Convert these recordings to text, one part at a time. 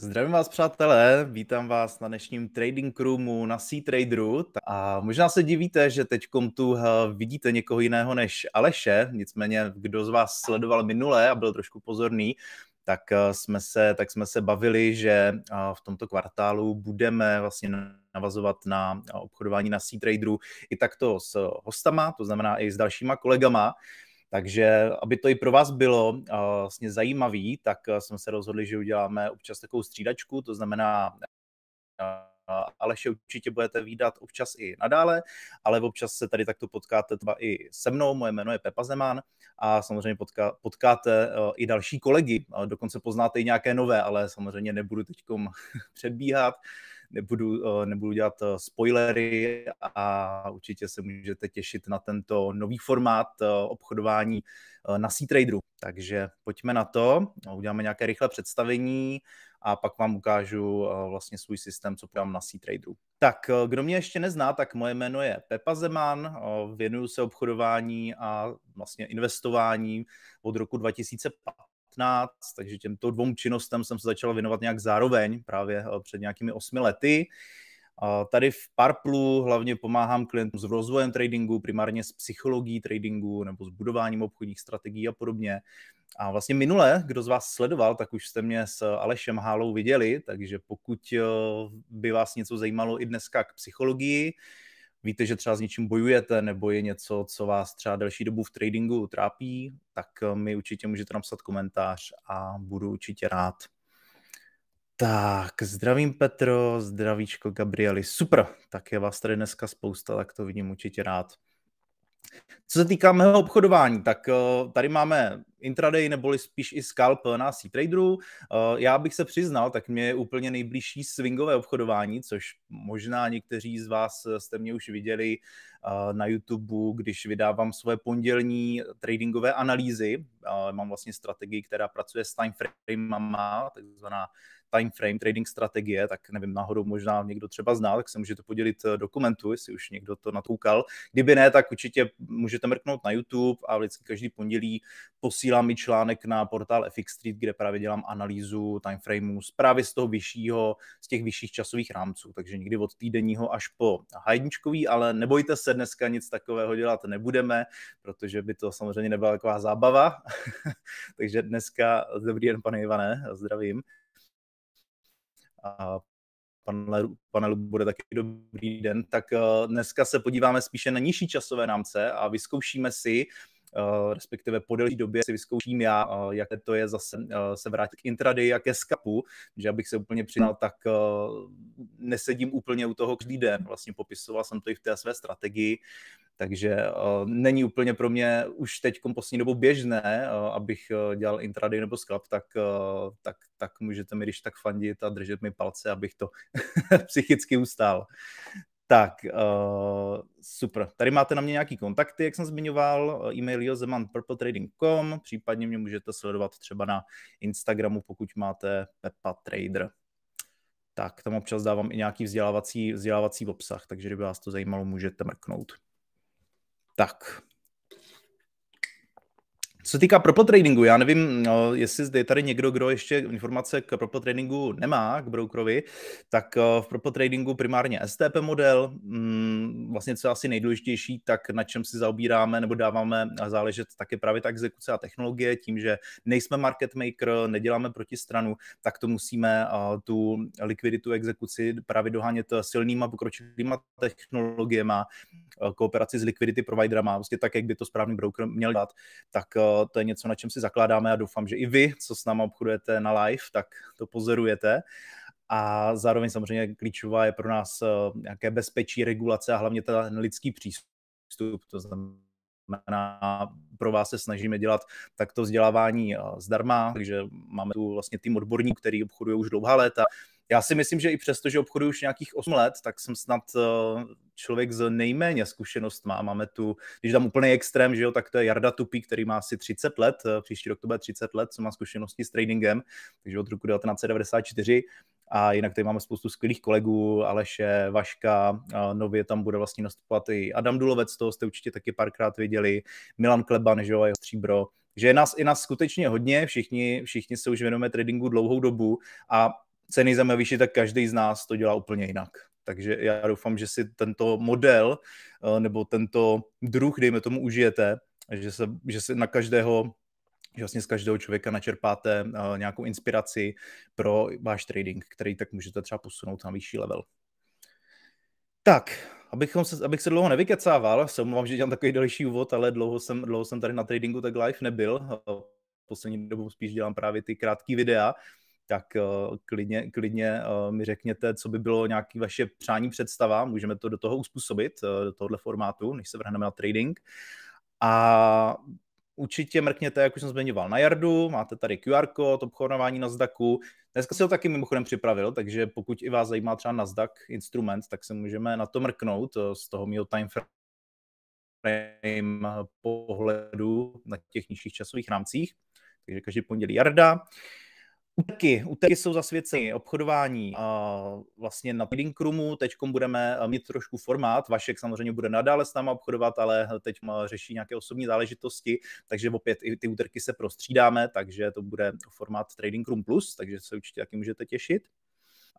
Zdravím vás, přátelé, vítám vás na dnešním trading roomu na Sea Traderu. A možná se divíte, že teď tu eh, vidíte někoho jiného než Aleše, nicméně kdo z vás sledoval minule a byl trošku pozorný, tak eh, jsme se, tak jsme se bavili, že eh, v tomto kvartálu budeme vlastně navazovat na obchodování na Sea Traderu i takto s hostama, to znamená i s dalšíma kolegama. Takže aby to i pro vás bylo uh, vlastně zajímavý, tak uh, jsme se rozhodli, že uděláme občas takovou střídačku, to znamená uh, eh, že určitě budete výdat občas i nadále, ale občas se tady takto potkáte třeba i se mnou, moje jméno je Pepa Zeman a samozřejmě potká, potkáte uh, i další kolegy, uh, dokonce poznáte i nějaké nové, ale samozřejmě nebudu teď předbíhat. Uh, nebudu, eh, nebudu dělat eh, spoilery a určitě se můžete těšit na tento nový formát eh, obchodování na SeaTraderu. Takže pojďme na to, no, uděláme nějaké rychlé představení a pak vám ukážu vlastně svůj systém, co podám na SeaTraderu. Tak, kdo mě ještě nezná, tak moje jméno je Pepa Zeman, věnuju se obchodování a vlastně investování od roku 2015 15, takže těmto dvou činnostem jsem se začal věnovat nějak zároveň, právě eh, před nějakými osmi lety. Tady v Parplu hlavně pomáhám klientům s rozvojem tradingu, primárně s psychologií tradingu nebo s budováním obchodních strategií a podobně. A vlastně minule, kdo z vás sledoval, tak už jste mě s Alešem Hálou viděli, takže pokud eh, by vás něco zajímalo i dneska k psychologii, víte, že třeba s něčím bojujete, nebo je něco, co vás třeba delší dobu v tradingu trápí, tak eh, mi určitě můžete napsat komentář a budu určitě rád. Tak, zdravím Petro, zdravíčko Gabrieli, super, tak je vás tady dneska spousta, tak to vidím určitě rád. Co se týká mého obchodování, tak eh, tady máme intraday neboli spíš i scalp na C-traderu. Eh, já bych se přiznal, tak mě je úplně nejbližší swingové obchodování, což možná někteří z vás eh, jste mě už viděli na YouTube, když vydávám svoje pondělní tradingové analýzy. Mám vlastně strategii, která pracuje s timeframama, takzvaná time frame trading strategie, tak nevím, náhodou možná někdo třeba zná, tak se můžete podělit eh, do komentu, jestli už někdo to natoukal. Kdyby ne, tak určitě můžete mrknout na YouTube a vždycky každý pondělí posílám mi článek na portál FX Street, kde právě dělám analýzu timeframů právě z toho vyššího, z těch vyšších časových rámců, takže někdy od týdenního až po hajničkový, ale nebojte se, dneska nic takového dělat nebudeme, protože by to samozřejmě nebyla taková zábava. takže dneska, dobrý den, pane Ivane, zdravím a panelu, panelu bude taky dobrý den, tak eh, dneska se podíváme spíše na nižší časové rámce a vyzkoušíme si, Eh, respektive po delší době si vyzkouším já, eh, jaké to je zase eh, se vrátit k intraday a ke skapu, že abych se úplně přiznal, tak nesedím úplně u toho každý den. Vlastně popisoval jsem to i v té své strategii, takže uh, není úplně pro mě už teď poslední nebo běžné, uh, abych uh, dělal intraday nebo sklap, tak, uh, tak, tak můžete mi když tak fandit a držet mi palce, abych to psychicky ustál. Tak, uh, super. Tady máte na mě nějaký kontakty, jak jsem zmiňoval, eh, e-mail jozemanpurpletrading.com, případně mě můžete sledovat třeba na Instagramu, pokud máte Pepa Trader. Tak, tam občas dávám i nějaký vzdělávací, vzdělávací obsah, takže kdyby vás to zajímalo, můžete mrknout. Tak, co se týká propo tradingu, já nevím, no, jestli zde je tady někdo, kdo ještě informace k propo tradingu nemá, k brokerovi, tak eh, v propo tradingu primárně STP model, mm, vlastně co je asi nejdůležitější, tak na čem si zaobíráme nebo dáváme záležet také právě ta exekuce a technologie, tím, že nejsme market maker, neděláme proti stranu, tak to musíme eh, tu likviditu exekuci právě dohánět silnýma pokročilýma technologiema, eh, kooperaci s liquidity providerama, vlastně tak, jak by to správný broker měl dát, tak to je něco, na čem si zakládáme a doufám, že i vy, co s náma obchodujete na live, tak to pozorujete. A zároveň samozřejmě klíčová je pro nás eh, nějaké bezpečí, regulace a hlavně ten lidský přístup. To znamená, pro vás se snažíme dělat takto vzdělávání eh, zdarma, takže máme tu vlastně tým odborníků, který obchoduje už dlouhá léta, já si myslím, že i přesto, že obchoduji už nějakých 8 let, tak jsem snad eh, člověk s nejméně má. Máme tu, když dám úplný extrém, že jo, tak to je Jarda Tupí, který má asi 30 let, eh, příští rok to bude 30 let, co má zkušenosti s tradingem, takže od roku 1994. A jinak tady máme spoustu skvělých kolegů, Aleše, Vaška, eh, nově tam bude vlastně nastupovat i Adam Dulovec, toho jste určitě taky párkrát viděli, Milan Kleban, že jo, jeho stříbro, že je nás i nás skutečně hodně, všichni, všichni se už věnujeme tradingu dlouhou dobu a ceny zeme vyšší, tak každý z nás to dělá úplně jinak. Takže já doufám, že si tento model eh, nebo tento druh, dejme tomu, užijete, že se, že se na každého že vlastně z každého člověka načerpáte eh, nějakou inspiraci pro váš trading, který tak můžete třeba posunout na vyšší level. Tak, abychom se, abych se dlouho nevykecával, se omlouvám, že dělám takový další úvod, ale dlouho jsem, dlouho jsem tady na tradingu tak live nebyl. Eh, poslední dobou spíš dělám právě ty krátké videa, tak eh, klidně, klidně eh, mi řekněte, co by bylo nějaké vaše přání představa, můžeme to do toho uspůsobit, eh, do tohohle formátu, než se vrhneme na trading. A určitě mrkněte, jak už jsem zmiňoval, na Jardu, máte tady QR kód, obchodování na Zdaku. Dneska si ho taky mimochodem připravil, takže pokud i vás zajímá třeba Nasdaq instrument, tak se můžeme na to mrknout z toho mého time frame pohledu na těch nižších časových rámcích. Takže každý pondělí Jarda. Úterky, úterky jsou zasvěceny obchodování a vlastně na Trading Roomu. Teď budeme eh, mít trošku formát. Vašek samozřejmě bude nadále s náma obchodovat, ale eh, teď eh, řeší nějaké osobní záležitosti, takže opět i ty úterky se prostřídáme, takže to bude formát Trading Room Plus, takže se určitě taky můžete těšit.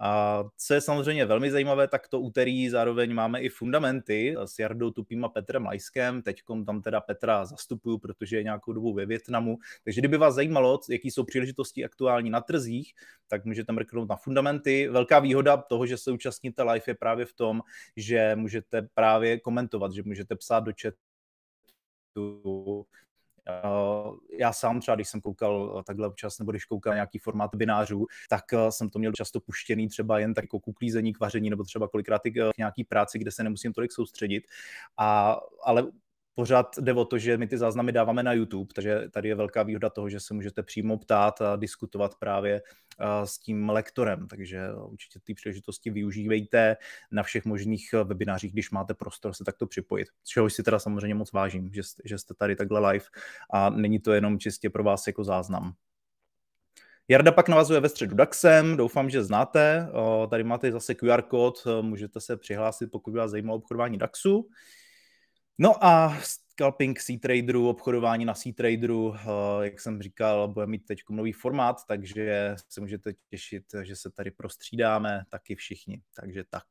A co je samozřejmě velmi zajímavé, tak to úterý zároveň máme i fundamenty s Jardou Tupým a Petrem Lajskem. Teď tam teda Petra zastupuju, protože je nějakou dobu ve Větnamu. Takže kdyby vás zajímalo, jaký jsou příležitosti aktuální na trzích, tak můžete mrknout na fundamenty. Velká výhoda toho, že se účastníte live, je právě v tom, že můžete právě komentovat, že můžete psát do chatu Eh, já sám třeba, když jsem koukal eh, takhle občas, nebo když koukal nějaký formát binářů, tak eh, jsem to měl často puštěný třeba jen tak jako kuklízení kvaření k vaření, nebo třeba kolikrát i k nějaký práci, kde se nemusím tolik soustředit. A, ale Pořád jde o to, že my ty záznamy dáváme na YouTube, takže tady je velká výhoda toho, že se můžete přímo ptát a diskutovat právě s tím lektorem. Takže určitě ty příležitosti využívejte na všech možných e, webinářích, když máte prostor se takto připojit. Z čehož si teda samozřejmě moc vážím, že, že jste tady takhle live a není to jenom čistě pro vás jako záznam. Jarda pak navazuje ve středu DAXem, doufám, že znáte. Tady máte zase QR kód, e, můžete se přihlásit, pokud vás zajímalo obchodování DAXu. No a scalping c traderů obchodování na C-Traderu, eh, jak jsem říkal, bude mít teď nový formát, takže se můžete těšit, že se tady prostřídáme taky všichni. Takže tak.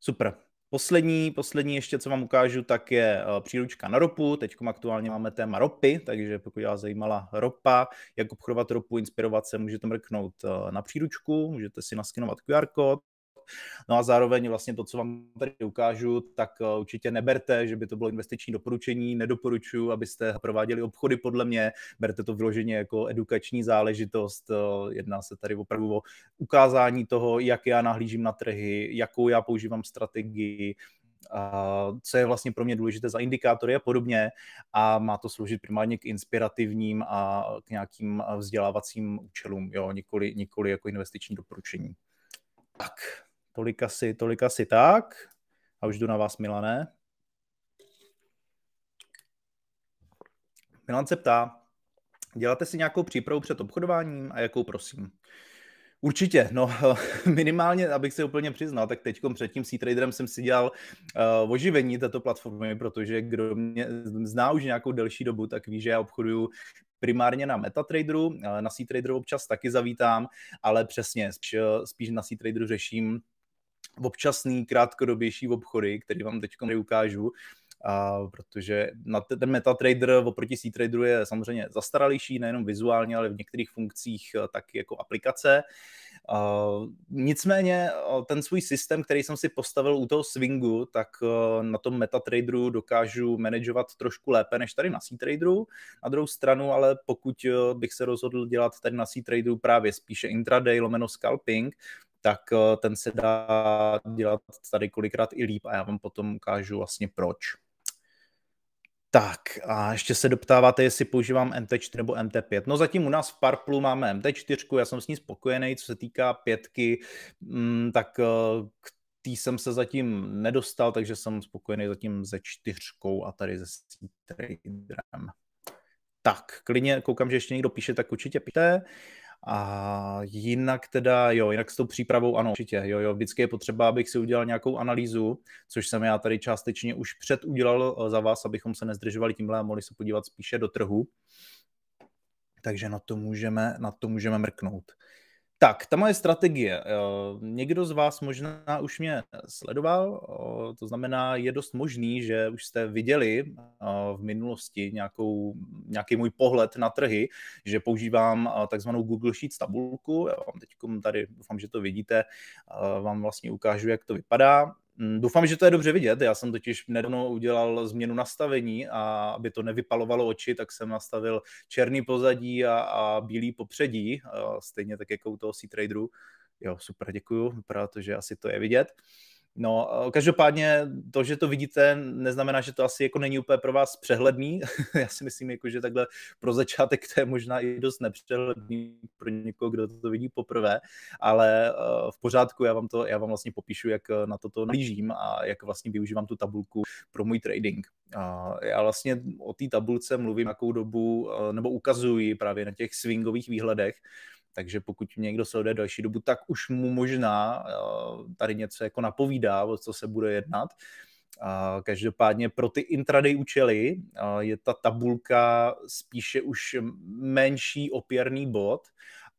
Super. Poslední, poslední ještě, co vám ukážu, tak je eh, příručka na ropu. Teď aktuálně máme téma ropy, takže pokud vás zajímala ropa, jak obchodovat ropu, inspirovat se, můžete mrknout eh, na příručku, můžete si naskinovat QR kód, No a zároveň vlastně to, co vám tady ukážu, tak eh, určitě neberte, že by to bylo investiční doporučení, nedoporučuji, abyste prováděli obchody podle mě, berte to vloženě jako edukační záležitost, eh, jedná se tady opravdu o ukázání toho, jak já nahlížím na trhy, jakou já používám strategii, co je vlastně pro mě důležité za indikátory a podobně a má to sloužit primárně k inspirativním a k nějakým eh, vzdělávacím účelům, jo, nikoli, nikoli jako investiční doporučení. Tak. Tolik asi, tolik asi tak. A už jdu na vás, Milané. Milan se ptá, děláte si nějakou přípravu před obchodováním a jakou prosím? Určitě, no minimálně, abych se úplně přiznal, tak teď před tím C-Traderem jsem si dělal uh, oživení této platformy, protože kdo mě zná už nějakou delší dobu, tak ví, že já obchoduju primárně na MetaTraderu, na C-Traderu občas taky zavítám, ale přesně, spíš, eh, spíš na C-Traderu řeším občasný, krátkodobější obchody, který vám teď ukážu, a protože na ten MetaTrader oproti c je samozřejmě zastaralější, nejenom vizuálně, ale v některých funkcích eh, tak jako aplikace. nicméně eh, ten svůj systém, který jsem si postavil u toho swingu, tak eh, na tom MetaTraderu dokážu manažovat trošku lépe než tady na c Na druhou stranu, ale pokud bych se rozhodl dělat tady na c právě spíše intraday lomeno scalping, tak eh, ten se dá dělat tady kolikrát i líp a já vám potom ukážu vlastně proč. Tak a ještě se doptáváte, jestli používám MT4 nebo MT5. No zatím u nás v Parplu máme MT4, já jsem s ní spokojený, co se týká pětky, mm, tak eh, k tý jsem se zatím nedostal, takže jsem spokojený zatím se čtyřkou a tady se C-Traderem. Tak, klidně koukám, že ještě někdo píše, tak určitě píte. Uh, a jinak teda, jo, jinak s tou přípravou, ano, určitě, jo, jo, vždycky je potřeba, abych si udělal nějakou analýzu, což jsem já tady částečně už před eh, za vás, abychom se nezdržovali tímhle a mohli se podívat spíše do trhu. Takže na to můžeme, na to můžeme mrknout. Tak, ta moje strategie. Eh, někdo z vás možná už mě sledoval, eh, to znamená, je dost možný, že už jste viděli eh, v minulosti nějakou, nějaký můj pohled na trhy, že používám takzvanou Google Sheets tabulku. Já vám teď tady, doufám, že to vidíte, vám vlastně ukážu, jak to vypadá. Mm, doufám, že to je dobře vidět. Já jsem totiž nedávno udělal změnu nastavení a aby to nevypalovalo oči, tak jsem nastavil černý pozadí a, a bílý popředí, stejně tak jako u toho C-Traderu. Jo, super, děkuju, vypadá to, že asi to je vidět. No, eh, každopádně to, že to vidíte, neznamená, že to asi jako není úplně pro vás přehledný. Já si myslím, jako, že takhle pro začátek to je možná i dost nepřehledný pro někoho, kdo to vidí poprvé, ale eh, v pořádku, já vám, to, já vám vlastně popíšu, jak eh, na toto nalížím a jak vlastně využívám tu tabulku pro můj trading. Já vlastně o té tabulce mluvím nějakou dobu, nebo ukazuji právě na těch swingových výhledech, takže pokud někdo sleduje další dobu, tak už mu možná eh, tady něco jako napovídá, o co se bude jednat. Každopádně pro ty intraday účely eh, je ta tabulka spíše už menší opěrný bod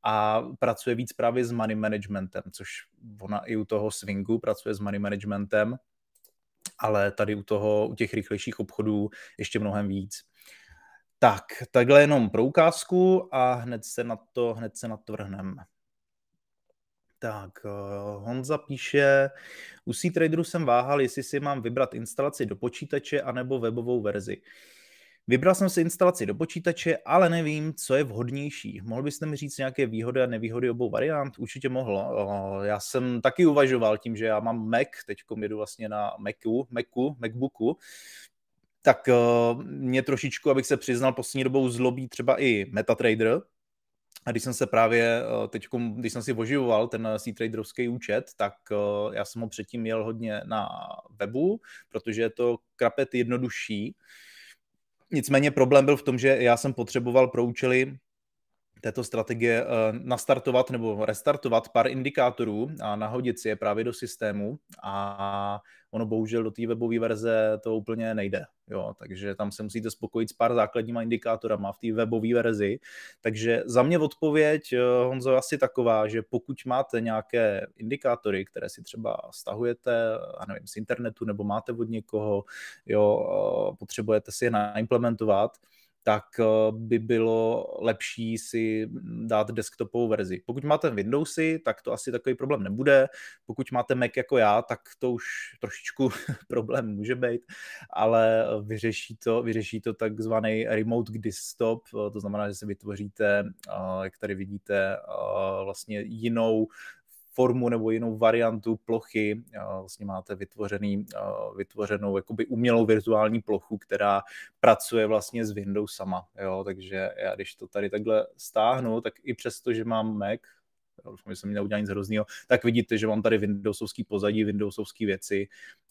a pracuje víc právě s money managementem, což ona i u toho swingu pracuje s money managementem, ale tady u toho, u těch rychlejších obchodů ještě mnohem víc. Tak, takhle jenom pro ukázku a hned se na to, hned se na to vrhneme. Tak, eh, Honza píše, u C-Traderu jsem váhal, jestli si mám vybrat instalaci do počítače anebo webovou verzi. Vybral jsem si instalaci do počítače, ale nevím, co je vhodnější. Mohl byste mi říct nějaké výhody a nevýhody obou variant? Určitě mohlo. Eh, já jsem taky uvažoval tím, že já mám Mac, teď jedu vlastně na Macu, Macu, Macbooku, tak eh, mě trošičku, abych se přiznal, poslední dobou zlobí třeba i MetaTrader, a když jsem se právě eh, teď, když jsem si oživoval ten eh, C-Traderovský účet, tak já jsem ho předtím měl hodně na webu, protože je to krapet jednodušší. Nicméně problém byl v tom, že já jsem potřeboval pro účely této strategie eh, nastartovat nebo restartovat pár indikátorů a nahodit si je právě do systému a ono bohužel do té webové verze to úplně nejde. Jo, takže tam se musíte spokojit s pár základníma indikátorama v té webové verzi. Takže za mě odpověď, eh, Honzo, je asi taková, že pokud máte nějaké indikátory, které si třeba stahujete a nevím, z internetu nebo máte od někoho, jo, eh, potřebujete si je naimplementovat, tak eh, by bylo lepší si dát desktopovou verzi. Pokud máte Windowsy, tak to asi takový problém nebude. Pokud máte Mac jako já, tak to už trošičku problém může být, ale vyřeší to, vyřeší to takzvaný remote desktop, eh, to znamená, že si vytvoříte, eh, jak tady vidíte, vlastně jinou formu nebo jinou variantu plochy. Eh, vlastně máte vytvořený, eh, vytvořenou jakoby umělou virtuální plochu, která pracuje vlastně s Windows sama. Jo? Takže já když to tady takhle stáhnu, tak i přesto, že mám Mac, doufám, že jsem neudělal nic hroznýho, tak vidíte, že mám tady Windowsovský pozadí, Windowsovské věci,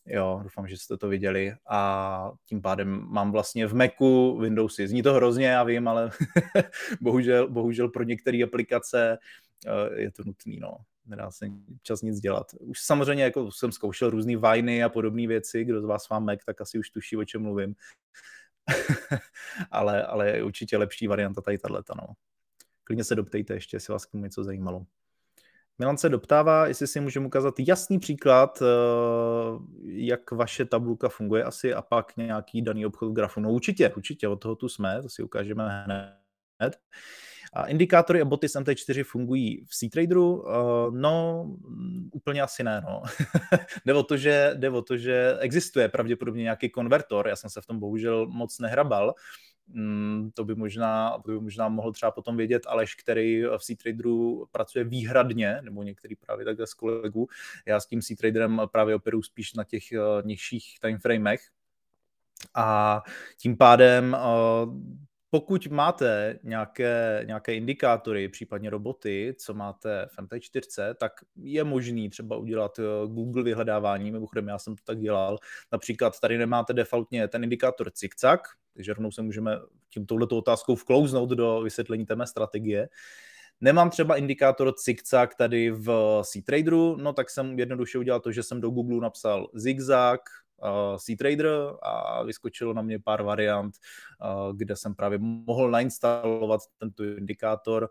jo, doufám, že jste to viděli a tím pádem mám vlastně v Macu Windowsy. Zní to hrozně, já vím, ale bohužel, bohužel pro některé aplikace eh, je to nutné, no nedá se čas nic dělat. Už samozřejmě jako jsem zkoušel různé vajny a podobné věci, kdo z vás má Mac, tak asi už tuší, o čem mluvím. ale, ale je určitě lepší varianta tady tato, no. Klidně se doptejte ještě, jestli vás k tomu něco zajímalo. Milan se doptává, jestli si můžeme ukázat jasný příklad, eh, jak vaše tabulka funguje asi a pak nějaký daný obchod v grafu. No určitě, určitě, od toho tu jsme, to si ukážeme hned. Indikátory a boty z MT4 fungují v C-Traderu? Eh, no, úplně asi ne. No. jde, o to, že, jde o to, že existuje pravděpodobně nějaký konvertor, já jsem se v tom bohužel moc nehrabal, Hmm, to by možná, to by možná mohl třeba potom vědět Aleš, který v C-Traderu pracuje výhradně, nebo některý právě takhle z kolegů. Já s tím C-Traderem právě operu spíš na těch eh, nižších timeframech, a tím pádem eh, pokud máte nějaké, nějaké indikátory, případně roboty, co máte v MT4, tak je možný třeba udělat eh, Google vyhledávání, mimochodem já jsem to tak dělal. Například tady nemáte defaultně ten indikátor cikcak, takže rovnou se můžeme tím touhletou otázkou vklouznout do vysvětlení té mé strategie. Nemám třeba indikátor cikcak tady v C-Traderu, no tak jsem jednoduše udělal to, že jsem do Google napsal zigzag, C-Trader eh, a vyskočilo na mě pár variant, eh, kde jsem právě mohl nainstalovat tento indikátor.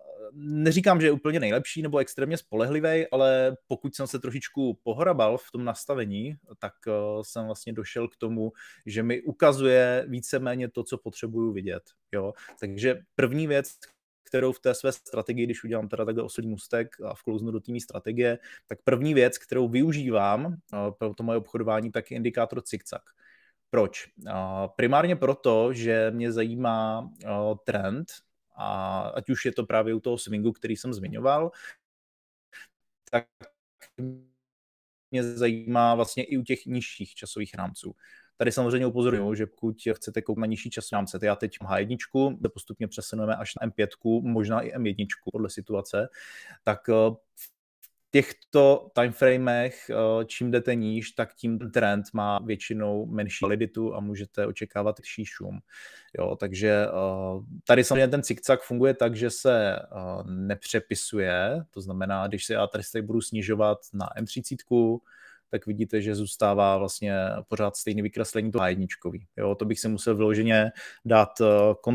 Eh, neříkám, že je úplně nejlepší nebo extrémně spolehlivý, ale pokud jsem se trošičku pohrabal v tom nastavení, tak jsem vlastně došel k tomu, že mi ukazuje víceméně to, co potřebuju vidět. Jo? Takže první věc, kterou v té své strategii, když udělám teda takhle osobní mustek a vklouznu do týmní strategie, tak první věc, kterou využívám eh, pro to moje obchodování, tak je indikátor Cikcak. Proč? Eh, primárně proto, že mě zajímá eh, trend, a ať už je to právě u toho swingu, který jsem zmiňoval, tak mě zajímá vlastně i u těch nižších časových rámců. Tady samozřejmě upozorňuji, hmm. že pokud chcete koupit na nižší časový rámce, já teď mám H1, kde postupně přesuneme až na M5, možná i M1 podle situace, tak eh, těchto timeframech, eh, čím jdete níž, tak tím trend má většinou menší validitu a můžete očekávat vyšší šum. Jo, takže eh, tady samozřejmě ten cikcak funguje tak, že se nepřepisuje, to znamená, když se já tady budu snižovat na M30, tak vidíte, že zůstává vlastně pořád stejný vykreslení to jedničkový. Jo, to bych si musel vyloženě dát eh,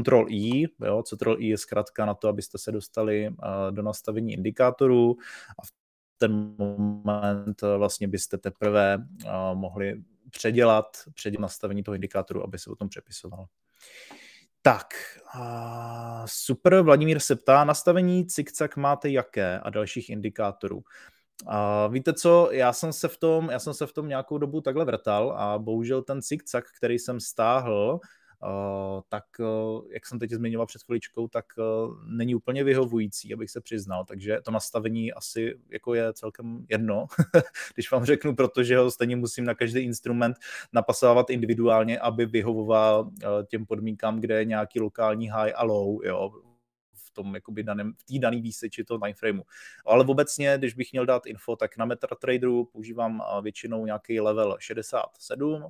Ctrl I, jo, Ctrl I je zkrátka na to, abyste se dostali eh, do nastavení indikátorů a v ten moment eh, vlastně byste teprve mohli předělat, předělat nastavení toho indikátoru, aby se o tom přepisoval. Tak, super, Vladimír se ptá, nastavení cikcak máte jaké a dalších indikátorů? A víte co, já jsem se v tom, já jsem se v tom nějakou dobu takhle vrtal a bohužel ten zigzag, který jsem stáhl, Uh, tak uh, jak jsem teď zmiňoval před chviličkou, tak uh, není úplně vyhovující, abych se přiznal, takže to nastavení asi jako je celkem jedno, když vám řeknu, protože ho stejně musím na každý instrument napasávat individuálně, aby vyhovoval těm podmínkám, kde je nějaký lokální high a low, jo, tom jakoby daném, v té dané výseči toho timeframeu. Ale obecně, když bych měl dát info, tak na MetaTraderu používám většinou nějaký level 67.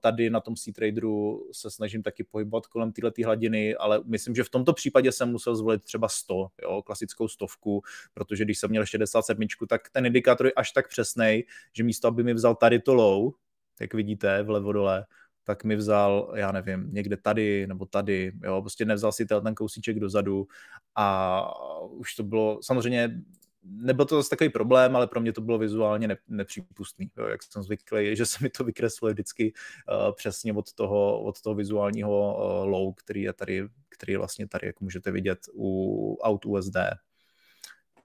Tady na tom C-Traderu se snažím taky pohybovat kolem téhle hladiny, ale myslím, že v tomto případě jsem musel zvolit třeba 100, jo, klasickou stovku, protože když jsem měl 67, tak ten indikátor je až tak přesný, že místo, aby mi vzal tady to low, jak vidíte vlevo dole, tak mi vzal, já nevím, někde tady nebo tady, jo, prostě nevzal si ten kousíček dozadu a už to bylo, samozřejmě nebyl to zase takový problém, ale pro mě to bylo vizuálně nepřípustný, jo, jak jsem zvyklý, že se mi to vykresluje vždycky uh, přesně od toho, od toho vizuálního uh, low, který je tady, který vlastně tady, jak můžete vidět, u aut USD.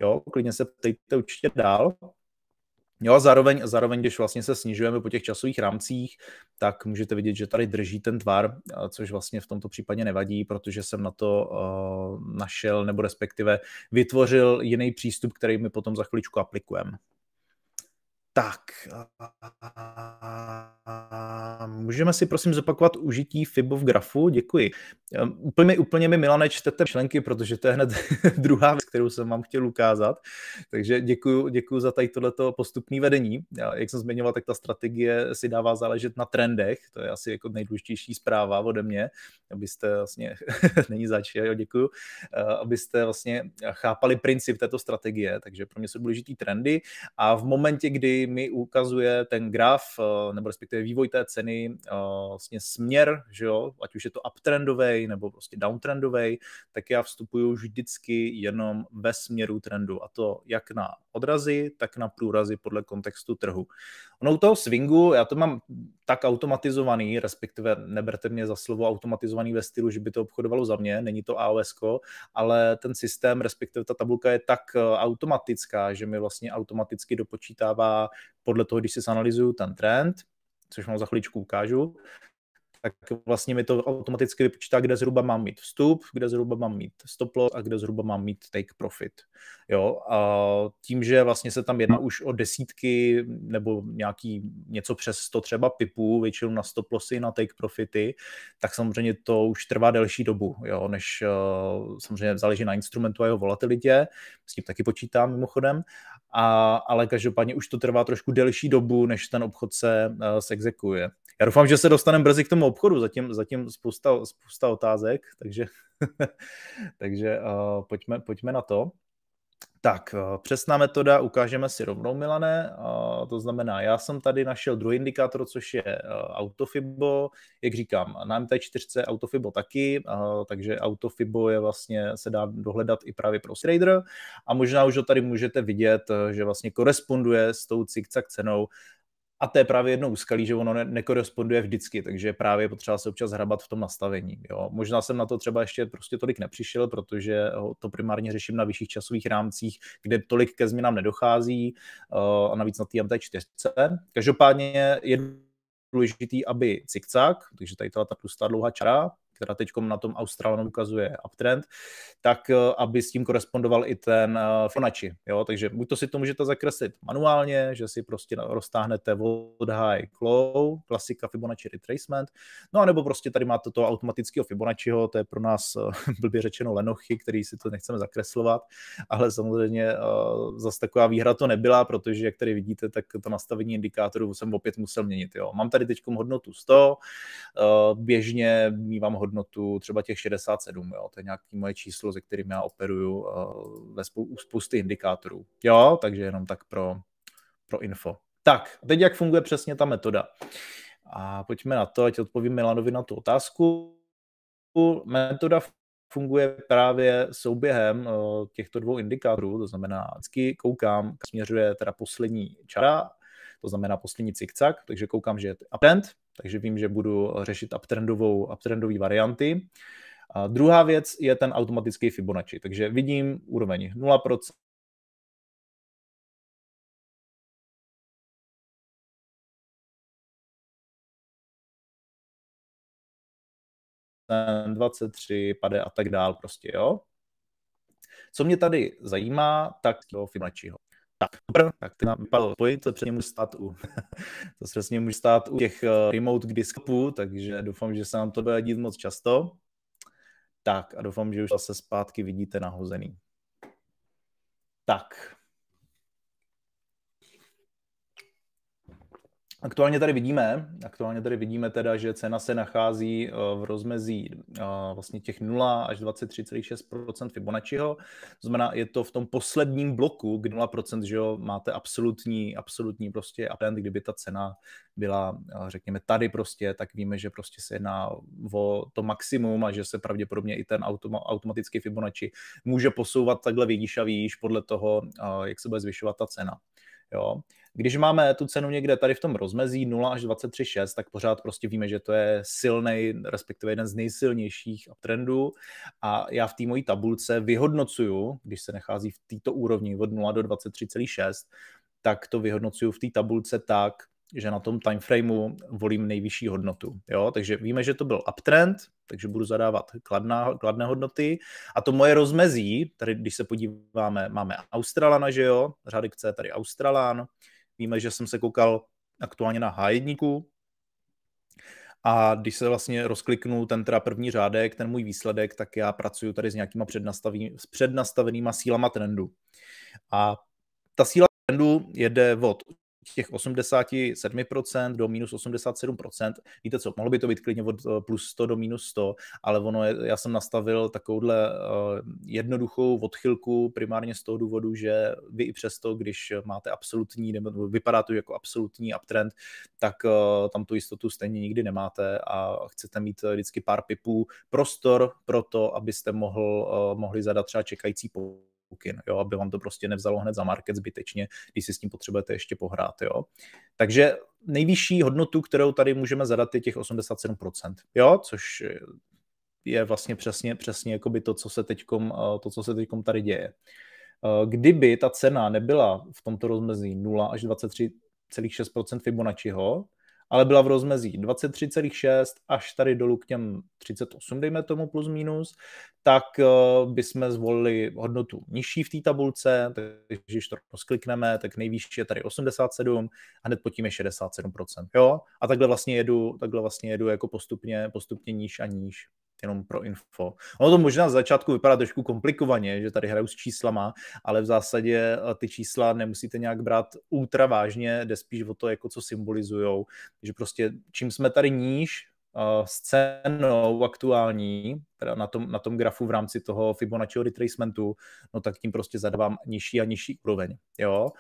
Jo, klidně se ptejte určitě dál. Jo, a zároveň, zároveň, když vlastně se snižujeme po těch časových rámcích, tak můžete vidět, že tady drží ten tvar, což vlastně v tomto případě nevadí, protože jsem na to uh, našel, nebo respektive vytvořil jiný přístup, který my potom za chviličku aplikujeme. Tak, můžeme si prosím zopakovat užití Fibov grafu? Děkuji. Ehm, úplně, úplně mi, Milane, čtete členky, protože to je hned druhá věc, kterou jsem vám chtěl ukázat. Takže děkuji, děkuji za tady tohleto postupné vedení. Jak jsem zmiňoval, tak ta strategie si dává záležet na trendech. To je asi jako nejdůležitější zpráva ode mě, abyste vlastně, není zač, jo, děkuji, ehm, abyste vlastně chápali princip této strategie. Takže pro mě jsou důležitý trendy a v momentě, kdy mi ukazuje ten graf, eh, nebo respektive vývoj té ceny, eh, vlastně směr, že jo, ať už je to uptrendový nebo prostě downtrendový, tak já vstupuju vždycky jenom ve směru trendu a to jak na odrazy, tak na průrazy podle kontextu trhu. No u toho swingu, já to mám tak automatizovaný, respektive neberte mě za slovo automatizovaný ve stylu, že by to obchodovalo za mě, není to AOS, ale ten systém, respektive ta tabulka je tak eh, automatická, že mi vlastně automaticky dopočítává podle toho, když si zanalizuju ten trend, což vám za chvíličku ukážu, tak vlastně mi to automaticky vypočítá, kde zhruba mám mít vstup, kde zhruba mám mít stop loss a kde zhruba mám mít take profit. Jo, a tím, že vlastně se tam jedná už o desítky nebo nějaký něco přes 100 třeba pipů, většinou na stop lossy, na take profity, tak samozřejmě to už trvá delší dobu, jo, než eh, samozřejmě záleží na instrumentu a jeho volatilitě, s tím taky počítám mimochodem, a, ale každopádně už to trvá trošku delší dobu, než ten obchod se uh, eh, sexekuje. Já doufám, že se dostaneme brzy k tomu obchodu, zatím, zatím spousta, spousta otázek, takže, takže uh, pojďme, pojďme na to. Tak, eh, přesná metoda, ukážeme si rovnou, Milané. Eh, to znamená, já jsem tady našel druhý indikátor, což je autofibo. Jak říkám, na MT4 autofibo taky, takže autofibo je vlastně, se dá dohledat i právě pro trader. A možná už ho tady můžete vidět, že vlastně koresponduje s tou cikcak cenou a to je právě jedno úskalí, že ono ne- nekoresponduje vždycky, takže právě potřeba se občas hrabat v tom nastavení. Jo. Možná jsem na to třeba ještě prostě tolik nepřišel, protože to primárně řeším na vyšších časových rámcích, kde tolik ke změnám nedochází eh, a navíc na té 4 Každopádně je důležitý, aby cikcak, takže tady ta tlustá dlouhá čara, která teď na tom Australanu ukazuje uptrend, tak eh, aby s tím korespondoval i ten eh, Fibonacci. Jo? Takže buď to si to můžete zakreslit manuálně, že si prostě roztáhnete od high low, klasika Fibonacci retracement, no a nebo prostě tady máte toho automatického Fibonacciho, to je pro nás eh, blbě řečeno lenochy, který si to nechceme zakreslovat, ale samozřejmě zase taková výhra to nebyla, protože jak tady vidíte, tak to nastavení indikátorů jsem opět musel měnit. Jo? Mám tady teď hodnotu 100, běžně mývám hodnotu třeba těch 67, jo? to je nějaký moje číslo, ze kterým já operuju eh, ve spou- spousty indikátorů. Jo, takže jenom tak pro, pro info. Tak, teď jak funguje přesně ta metoda? A pojďme na to, ať odpovím Milanovi na tu otázku. Metoda funguje právě souběhem eh, těchto dvou indikátorů, to znamená, vždycky koukám, směřuje teda poslední čára to znamená poslední cikcak, takže koukám, že je uptrend, takže vím, že budu řešit uptrendovou, uptrendový varianty. A druhá věc je ten automatický Fibonacci, takže vidím úroveň 0%, ten 23 pade a tak dál prostě, jo. Co mě tady zajímá, tak toho Fibonacciho. Tak, super, tak ty nám vypadl to přesně může stát u, to přesně může stát u těch eh, remote diskopů, takže doufám, že se nám to bude dít moc často. Tak a doufám, že už zase zpátky vidíte nahozený. Tak, Aktuálně tady vidíme, aktuálně tady vidíme teda, že cena se nachází eh, v rozmezí eh, vlastně těch 0 až 23,6 Fibonacciho. To znamená, je to v tom posledním bloku, k 0 že jo, máte absolutní, absolutní prostě upend, kdyby ta cena byla, eh, řekněme, tady prostě, tak víme, že prostě se jedná o to maximum a že se pravděpodobně i ten automa, automatický Fibonacci může posouvat takhle výš a výš podle toho, jak se bude zvyšovat ta cena. Jo. Když máme tu cenu někde tady v tom rozmezí 0 až 23,6, tak pořád prostě víme, že to je silný, respektive jeden z nejsilnějších uptrendů a já v té mojí tabulce vyhodnocuju, když se nachází v této úrovni od 0 do 23,6, tak to vyhodnocuju v té tabulce tak, že na tom timeframeu volím nejvyšší hodnotu. Jo? Takže víme, že to byl uptrend, takže budu zadávat kladná, kladné hodnoty. A to moje rozmezí, tady když se podíváme, máme Australana, že jo, řádek C, tady Australan, Víme, že jsem se koukal aktuálně na H1, a když se vlastně rozkliknu ten teda první řádek, ten můj výsledek, tak já pracuji tady s nějakýma s přednastavenýma sílama trendu. A ta síla trendu jede od těch 87% do minus 87%. Víte co, mohlo by to být klidně od eh, plus 100 do minus 100, ale ono je, já jsem nastavil takovouhle eh, jednoduchou odchylku primárně z toho důvodu, že vy i přesto, když máte absolutní, nebo vypadá to jako absolutní uptrend, tak eh, tam tu jistotu stejně nikdy nemáte a chcete mít vždycky pár pipů prostor pro to, abyste mohl, mohli zadat třeba čekající po pokyn, no jo, aby vám to prostě nevzalo hned za market zbytečně, když si s tím potřebujete ještě pohrát. Jo. Takže nejvyšší hodnotu, kterou tady můžeme zadat, je těch 87%, jo, což je vlastně přesně, přesně jakoby to, co se teďkom, eh, to, co se teď tady děje. Eh, kdyby ta cena nebyla v tomto rozmezí 0 až 23,6% Fibonacciho, ale byla v rozmezí 23,6 až tady dolů k těm 38, dejme tomu plus minus, tak eh, bychom zvolili hodnotu nižší v té tabulce, takže když to rozklikneme, tak nejvýšší je tady 87 a hned pod tím je 67%. Jo? A takhle vlastně jedu, takhle vlastně jedu jako postupně, postupně níž a níž jenom pro info. Ono to možná z začátku vypadá trošku komplikovaně, že tady hrajou s číslama, ale v zásadě eh, ty čísla nemusíte nějak brát ultra vážně, jde spíš o to, jako co symbolizujou. Takže prostě čím jsme tady níž uh, eh, cenou aktuální, teda na tom, na tom grafu v rámci toho Fibonacciho retracementu, no tak tím prostě zadávám nižší a nižší úroveň. Jo?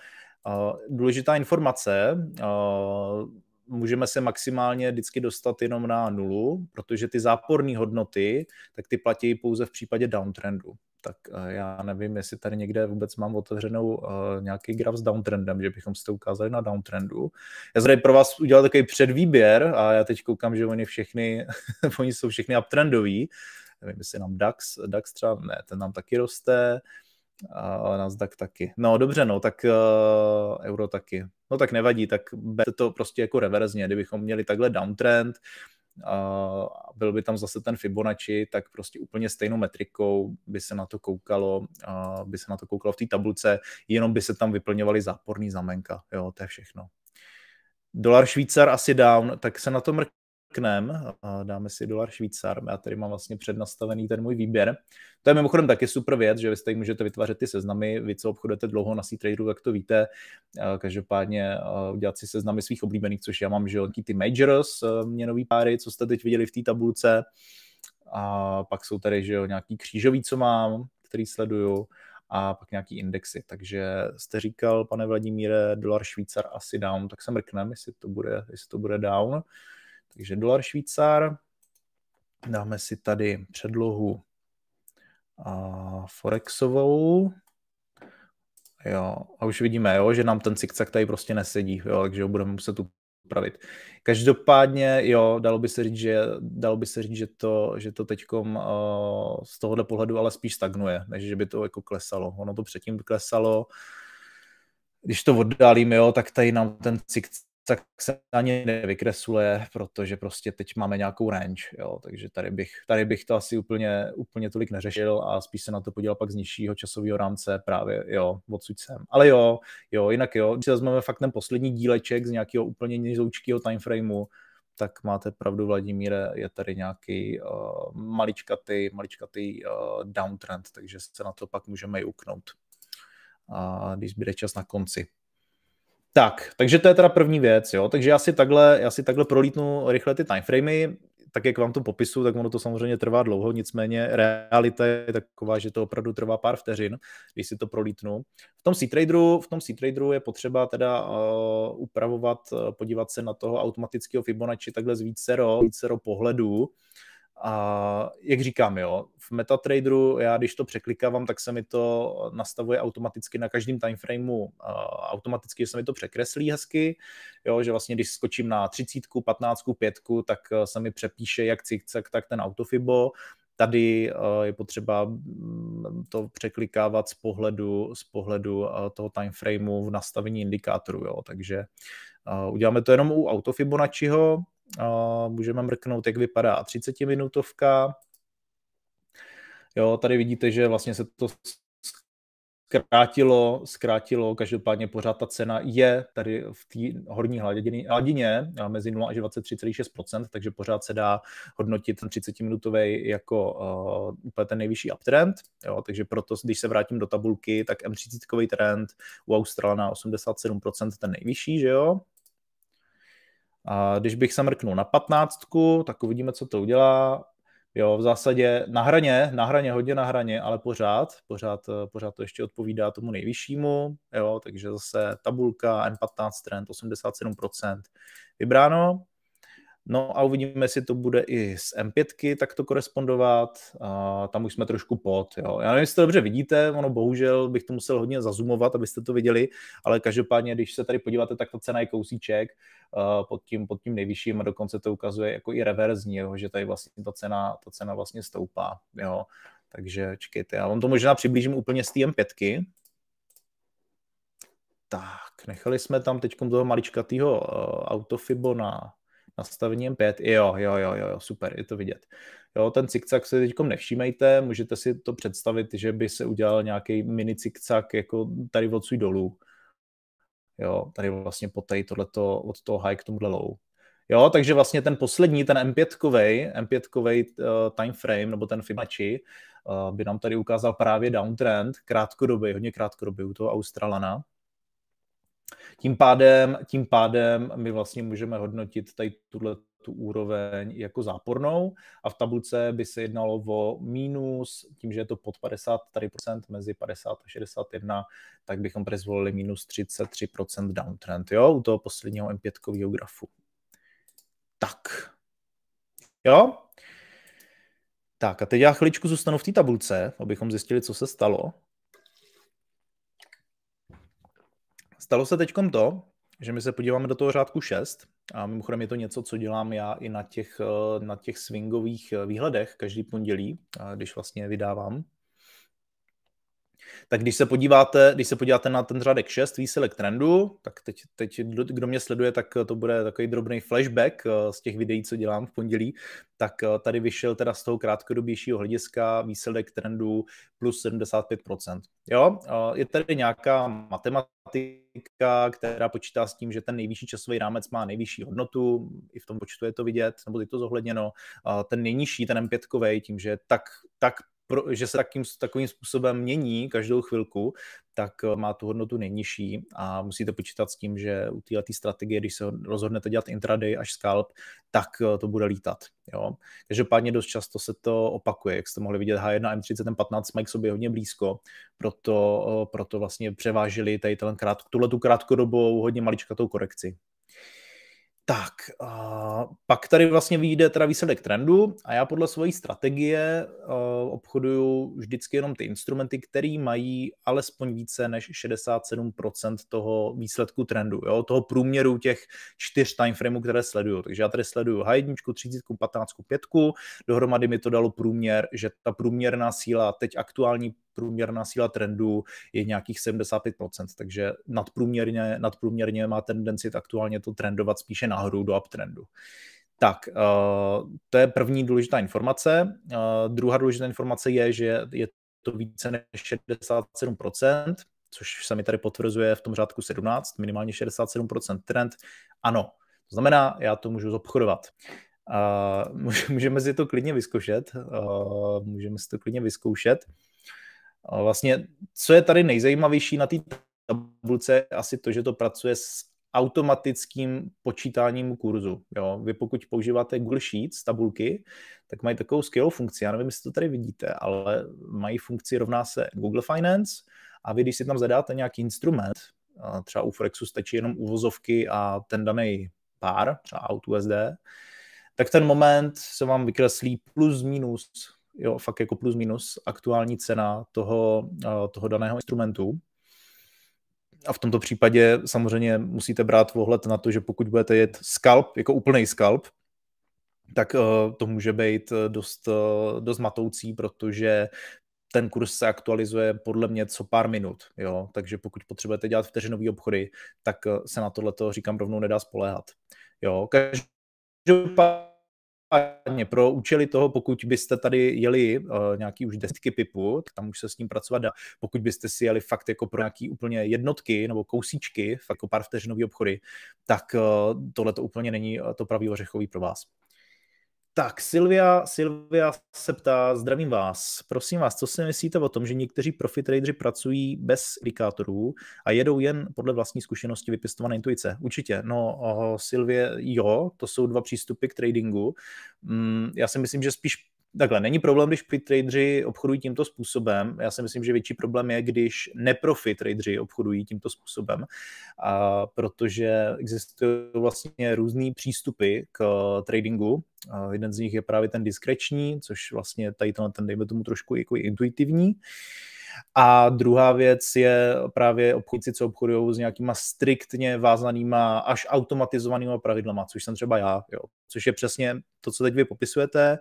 Uh, důležitá informace, uh, můžeme se maximálně vždycky dostat jenom na nulu, protože ty záporné hodnoty, tak ty platí pouze v případě downtrendu. Tak eh, já nevím, jestli tady někde vůbec mám otevřenou uh, nějaký graf s downtrendem, že bychom si to ukázali na downtrendu. Já jsem tady pro vás udělal takový předvýběr a já teď koukám, že oni všechny, oni jsou všechny uptrendoví. Nevím, jestli nám DAX, DAX třeba ne, ten nám taky roste. Uh, a Nasdaq taky. No dobře, no, tak uh, euro taky. No tak nevadí, tak berte to prostě jako reverzně. Kdybychom měli takhle downtrend, a uh, byl by tam zase ten Fibonacci, tak prostě úplně stejnou metrikou by se na to koukalo, uh, by se na to koukalo v té tabulce, jenom by se tam vyplňovaly záporný znamenka, jo, to je všechno. Dolar Švýcar asi down, tak se na to mrkne knem a dáme si dolar švýcar. Já tady mám vlastně přednastavený ten můj výběr. To je mimochodem taky super věc, že vy si můžete vytvářet ty seznamy. Vy, co obchodujete dlouho na C-Traderu, tak to víte. Každopádně udělat si seznamy svých oblíbených, což já mám, že ty majors, měnový páry, co jste teď viděli v té tabulce. A pak jsou tady, že jo, nějaký křížový, co mám, který sleduju a pak nějaký indexy. Takže jste říkal, pane Vladimíre, dolar Švýcar asi down, tak se mrknem, jestli to bude, jestli to bude down. Takže dolar švýcar, dáme si tady předlohu a forexovou, Jo, a už vidíme, jo, že nám ten cikcak tady prostě nesedí, jo, takže ho budeme muset upravit. Každopádně, jo, dalo by se říct, že, dalo by se říct, že to, že to teďkom uh, z tohohle pohledu ale spíš stagnuje, než že by to jako klesalo. Ono to předtím klesalo, když to oddálíme, jo, tak tady nám ten cikcak tak se ani nevykresluje, protože prostě teď máme nějakou range, jo, takže tady bych, tady bych to asi úplně, úplně tolik neřešil a spíš se na to podíval pak z nižšího časového rámce právě, jo, odsud sem. Ale jo, jo, jinak jo, když vezmeme fakt ten poslední díleček z nějakého úplně nizoučkého timeframeu, tak máte pravdu, Vladimíre, je tady nějaký uh, eh, maličkatý, maličkatý uh, eh, downtrend, takže se na to pak můžeme i uknout, uh, když bude čas na konci. Tak, takže to je teda první věc, jo. Takže já si takhle, já si takhle prolítnu rychle ty timeframey, tak jak vám to popisu, tak ono to samozřejmě trvá dlouho, nicméně realita je taková, že to opravdu trvá pár vteřin, když si to prolítnu. V tom C-Traderu, v tom C-Traderu je potřeba teda uh, upravovat, uh, podívat se na toho automatického Fibonacci takhle z vícero, vícero pohledů, a jak říkám, jo, v MetaTraderu, já když to překlikávám, tak se mi to nastavuje automaticky na každém timeframeu, automaticky se mi to překreslí hezky, jo, že vlastně když skočím na třicítku, patnáctku, pětku, tak eh, se mi přepíše jak cikcak, tak ten autofibo, Tady eh, je potřeba mm, to překlikávat z pohledu, z pohledu eh, toho timeframeu v nastavení indikátoru. Jo. Takže uděláme to jenom u autofibonačiho můžeme mrknout, jak vypadá 30 minutovka. Jo, tady vidíte, že vlastně se to zkrátilo, zkrátilo, každopádně pořád ta cena je tady v té horní hladině, hladině mezi 0 až 23,6%, takže pořád se dá hodnotit ten 30-minutový jako uh, úplně ten nejvyšší uptrend, jo, takže proto, když se vrátím do tabulky, tak M30 trend u Australana 87%, ten nejvyšší, že jo, a když bych se mrknul na patnáctku, tak uvidíme, co to udělá. Jo, v zásadě na hraně, na hraně, hodně na hraně, ale pořád, pořád, pořád to ještě odpovídá tomu nejvyššímu, jo, takže zase tabulka M15 trend 87%. Vybráno, No a uvidíme, jestli to bude i s M5 takto korespondovat. A tam už jsme trošku pod. Jo. Já nevím, jestli to dobře vidíte, ono bohužel bych to musel hodně zazumovat, abyste to viděli, ale každopádně, když se tady podíváte, tak ta cena je kousíček pod, tím, pod tím nejvyšším a dokonce to ukazuje jako i reverzní, jo, že tady vlastně ta cena, ta cena vlastně stoupá. Jo. Takže čekejte, já vám to možná přiblížím úplně z té M5. Tak, nechali jsme tam teď toho maličkatého uh, eh, autofibona nastavením 5. Jo, jo, jo, jo, jo, super, je to vidět. Jo, ten cikcak se teďkom nevšímejte, můžete si to představit, že by se udělal nějaký mini cikcak jako tady svůj dolů. Jo, tady vlastně po tady tohleto, od toho high k tomuhle low. Jo, takže vlastně ten poslední, ten M5-kovej, M5-kovej uh, eh, time frame, nebo ten Fibonacci, uh, eh, by nám tady ukázal právě downtrend, krátkodobý, hodně krátkodobý u toho Australana. Tím pádem, tím pádem my vlastně můžeme hodnotit tady tuhle tu úroveň jako zápornou a v tabulce by se jednalo o minus, tím, že je to pod 50, tady procent mezi 50 a 61, tak bychom prezvolili minus 33% downtrend, jo, u toho posledního M5 grafu. Tak. Jo? Tak a teď já chviličku zůstanu v té tabulce, abychom zjistili, co se stalo. Stalo se teď to, že my se podíváme do toho řádku 6 a mimochodem je to něco, co dělám já i na těch, eh, na těch swingových eh, výhledech každý pondělí, eh, když vlastně vydávám tak když se podíváte, když se podíváte na ten řádek 6, výsledek trendu, tak teď, teď kdo mě sleduje, tak to bude takový drobný flashback eh, z těch videí, co dělám v pondělí, tak eh, tady vyšel teda z toho krátkodobějšího hlediska výsledek trendu plus 75%. Jo, eh, je tady nějaká matematika, která počítá s tím, že ten nejvyšší časový rámec má nejvyšší hodnotu, i v tom počtu je to vidět, nebo je to zohledněno. Ten nejnižší, ten M5, tím, že tak, tak pro, že se takým, takovým způsobem mění každou chvilku, tak eh, má tu hodnotu nejnižší a musíte počítat s tím, že u této strategie, když se rozhodnete dělat intraday až scalp, tak eh, to bude lítat. Jo? Každopádně dost často se to opakuje, jak jste mohli vidět H1 M30, ten 15 mají k sobě hodně blízko, proto, eh, proto vlastně převážili tady ten krát, tuhle tu krátkodobou hodně maličkatou korekci. Tak, a pak tady vlastně vyjde teda výsledek trendu a já podle své strategie obchoduju vždycky jenom ty instrumenty, které mají alespoň více než 67% toho výsledku trendu, jo, toho průměru těch čtyř timeframeů, které sleduju. Takže já tady sleduju H1, 30, 15, 5, dohromady mi to dalo průměr, že ta průměrná síla teď aktuální průměrná síla trendu je nějakých 75%, takže nadprůměrně, nadprůměrně má tendenci aktuálně to trendovat spíše nahoru do uptrendu. Tak, eh, to je první důležitá informace. Eh, druhá důležitá informace je, že je to více než 67%, což se mi tady potvrzuje v tom řádku 17, minimálně 67% trend. Ano, to znamená, já to můžu zobchodovat. Uh, můžeme si to klidně vyzkoušet. Uh, můžeme si to klidně vyzkoušet. Vlastně, co je tady nejzajímavější na té tabulce, je asi to, že to pracuje s automatickým počítáním kurzu. Jo? Vy pokud používáte Google Sheets, tabulky, tak mají takovou skvělou funkci. Já nevím, jestli to tady vidíte, ale mají funkci rovná se Google Finance a vy, když si tam zadáte nějaký instrument, třeba u Forexu stačí jenom uvozovky a ten daný pár, třeba AutoSD, tak ten moment se vám vykreslí plus minus jo, fakt jako plus minus aktuální cena toho, eh, toho daného instrumentu. A v tomto případě samozřejmě musíte brát ohled na to, že pokud budete jet skalp, jako úplný skalp, tak eh, to může být eh, dost, dost matoucí, protože ten kurz se aktualizuje podle mě co pár minut, jo? takže pokud potřebujete dělat vteřinové obchody, tak se na tohle to říkám rovnou nedá spoléhat. Jo? Každopádně Každopádně pro účely toho, pokud byste tady jeli uh, nějaký už desítky pipu, tak tam už se s ním pracovat dá. Pokud byste si jeli fakt jako pro nějaký úplně jednotky nebo kousíčky, fakt jako pár vteřinový obchody, tak uh, tohle to úplně není eh, to pravý ořechový pro vás. Tak, Silvia, Silvia se ptá, zdravím vás. Prosím vás, co si myslíte o tom, že někteří profi tradeři pracují bez indikátorů a jedou jen podle vlastní zkušenosti vypěstované intuice? Určitě. No, eh, Silvie, jo, to jsou dva přístupy k tradingu. Mm, já si myslím, že spíš Takhle, není problém, když pit tradeři obchodují tímto způsobem. Já si myslím, že větší problém je, když neprofi tradeři obchodují tímto způsobem, a protože existují vlastně různé přístupy k eh, tradingu. A jeden z nich je právě ten diskreční, což vlastně tady ten, dejme tomu, trošku jako intuitivní. Uh, a druhá věc je právě obchodníci, co obchodují s nějakýma striktně vázanýma až automatizovanýma pravidlama, což jsem třeba já, jo. což je přesně to, co teď vy popisujete,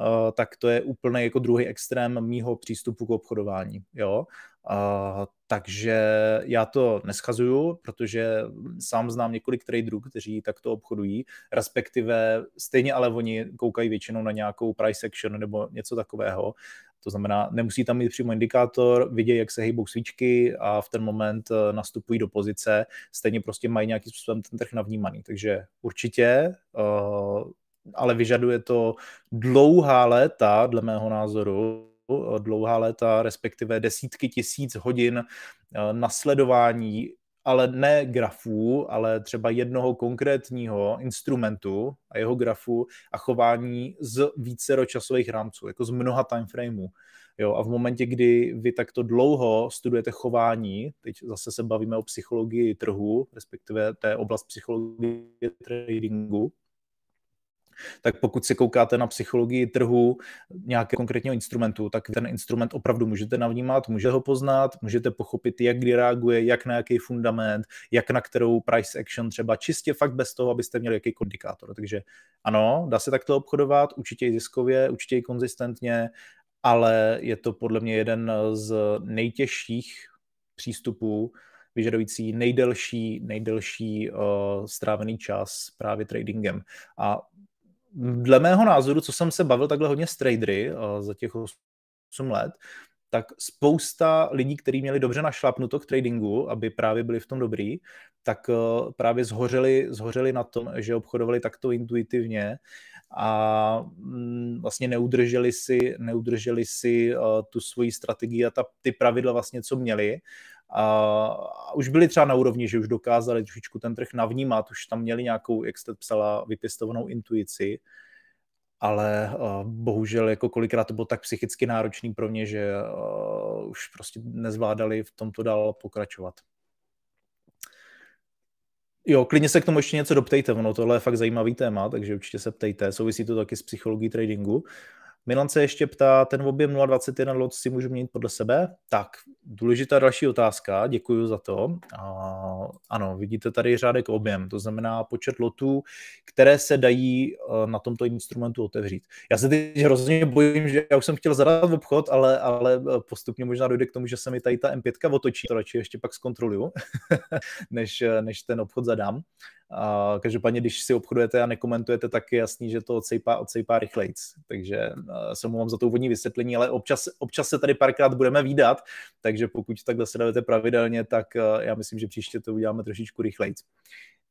eh, tak to je úplně jako druhý extrém mýho přístupu k obchodování. Jo. Uh, takže já to neschazuju, protože sám znám několik traderů, kteří takto obchodují, respektive stejně ale oni koukají většinou na nějakou price action nebo něco takového. To znamená, nemusí tam mít přímo indikátor, vidějí, jak se hýbou svíčky a v ten moment eh, nastupují do pozice, stejně prostě mají nějakým způsobem ten trh navnímaný. Takže určitě eh, ale vyžaduje to dlouhá léta, dle mého názoru, eh, dlouhá léta, respektive desítky tisíc hodin nasledování ale ne grafů, ale třeba jednoho konkrétního instrumentu a jeho grafu a chování z vícero časových rámců, jako z mnoha timeframeů. Jo, a v momentě, kdy vy takto dlouho studujete chování, teď zase se bavíme o psychologii trhu, respektive té oblast psychologie tradingu, tak pokud se koukáte na psychologii trhu nějakého konkrétního instrumentu, tak ten instrument opravdu můžete navnímat, můžete ho poznat, můžete pochopit, jak kdy reaguje, jak na jaký fundament, jak na kterou price action třeba, čistě fakt bez toho, abyste měli jaký indikátor. Takže ano, dá se takto obchodovat, určitě i ziskově, určitě i konzistentně, ale je to podle mě jeden z nejtěžších přístupů, vyžadující nejdelší, nejdelší uh, strávený čas právě tradingem. A dle mého názoru, co jsem se bavil takhle hodně s tradery eh, za těch 8 let, tak spousta lidí, kteří měli dobře našlapnuto k tradingu, aby právě byli v tom dobrý, tak eh, právě zhořeli, zhořeli na tom, že obchodovali takto intuitivně a mm, vlastně neudrželi si, neudrželi si eh, tu svoji strategii a ta, ty pravidla vlastně, co měli a už byli třeba na úrovni, že už dokázali trošičku ten trh navnímat, už tam měli nějakou, jak jste psala, vypěstovanou intuici, ale eh, bohužel jako kolikrát to bylo tak psychicky náročný pro mě, že eh, už prostě nezvládali v tomto dál pokračovat. Jo, klidně se k tomu ještě něco doptejte, ono tohle je fakt zajímavý téma, takže určitě se ptejte, souvisí to taky s psychologií tradingu. Milan se ještě ptá, ten objem 0,21 lot si můžu měnit podle sebe? Tak, důležitá další otázka, děkuji za to. A, ano, vidíte tady řádek objem, to znamená počet lotů, které se dají eh, na tomto instrumentu otevřít. Já se teď hrozně bojím, že já už jsem chtěl zadat v obchod, ale, ale eh, postupně možná dojde k tomu, že se mi tady ta M5 otočí, to radši ještě pak zkontroluju, než, eh, než ten obchod zadám. A každopádně, když si obchodujete a nekomentujete, tak je jasný, že to odsejpá, odsejpá rychleji. Takže eh, se mu mám za to úvodní vysvětlení, ale občas, občas se tady párkrát budeme výdat, takže pokud takhle se dáváte pravidelně, tak eh, já myslím, že příště to uděláme trošičku rychleji.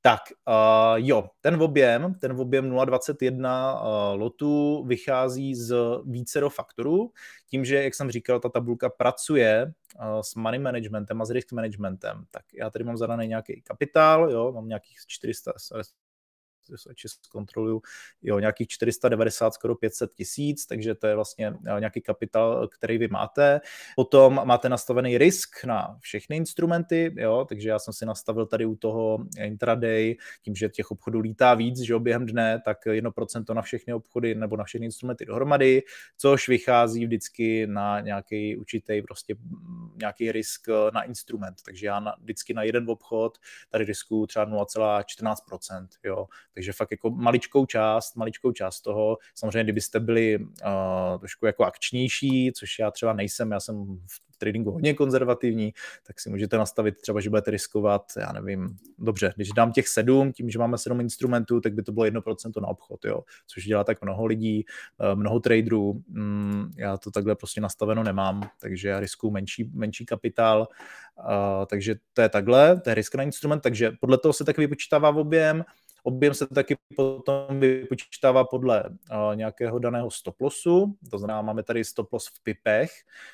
Tak uh, jo, ten objem, ten objem 0,21 uh, lotu vychází z vícero faktorů. Tím, že, jak jsem říkal, ta tabulka pracuje uh, s money managementem a s risk managementem, tak já tady mám zadaný nějaký kapitál, jo, mám nějakých 400, že zkontroluju, jo, nějakých 490, skoro 500 tisíc, takže to je vlastně eh, nějaký kapitál, který vy máte. Potom máte nastavený risk na všechny instrumenty, jo, takže já jsem si nastavil tady u toho intraday, tím, že těch obchodů lítá víc, že jo, během dne, tak 1% na všechny obchody nebo na všechny instrumenty dohromady, což vychází vždycky na nějaký určitý prostě nějaký risk eh, na instrument. Takže já na, vždycky na jeden obchod tady riskuju třeba 0,14%, jo. Takže fakt jako maličkou část, maličkou část toho. Samozřejmě, kdybyste byli uh, trošku jako akčnější, což já třeba nejsem, já jsem v tradingu hodně konzervativní, tak si můžete nastavit třeba, že budete riskovat, já nevím, dobře, když dám těch sedm, tím, že máme sedm instrumentů, tak by to bylo 1% na obchod, jo, což dělá tak mnoho lidí, eh, mnoho traderů, mm, já to takhle prostě nastaveno nemám, takže já riskuju menší, menší kapitál, eh, takže to je takhle, to je risk na instrument, takže podle toho se tak vypočítává objem, Objem se taky potom vypočítává podle uh, nějakého daného stoplosu, to znamená, máme tady stoplos v pipech,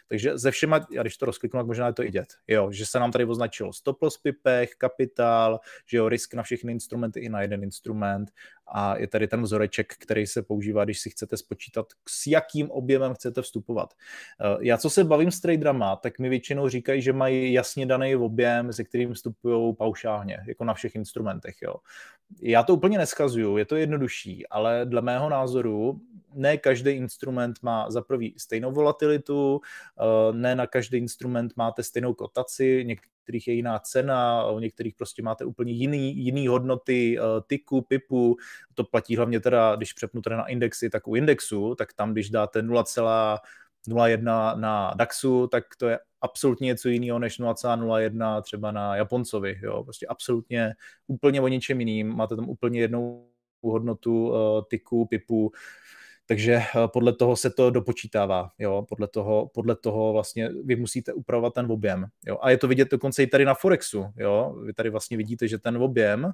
takže ze všema, já když to rozkliknu, tak možná je to i dět, jo, že se nám tady označilo stoplos v pipech, kapitál, že jo, risk na všechny instrumenty i na jeden instrument a je tady ten vzoreček, který se používá, když si chcete spočítat, s jakým objemem chcete vstupovat. Eh, já, co se bavím s traderama, tak mi většinou říkají, že mají jasně daný objem, se kterým vstupují paušálně, jako na všech instrumentech. Jo. Já to úplně neskazuju, je to jednodušší, ale dle mého názoru ne každý instrument má za prvý stejnou volatilitu, eh, ne na každý instrument máte stejnou kotaci, některých je jiná cena, u některých prostě máte úplně jiný, jiný hodnoty eh, tyku, pipu, to platí hlavně teda, když přepnu teda na indexy, tak u indexu, tak tam, když dáte 0,01 na DAXu, tak to je absolutně něco jiného než 0,01 třeba na Japoncovi. Jo? Prostě absolutně úplně o něčem jiným. Máte tam úplně jednou hodnotu uh, tyku, pipu. Takže eh, podle toho se to dopočítává, jo, podle toho, podle toho vlastně vy musíte upravovat ten objem, jo, a je to vidět dokonce i tady na Forexu, jo, vy tady vlastně vidíte, že ten objem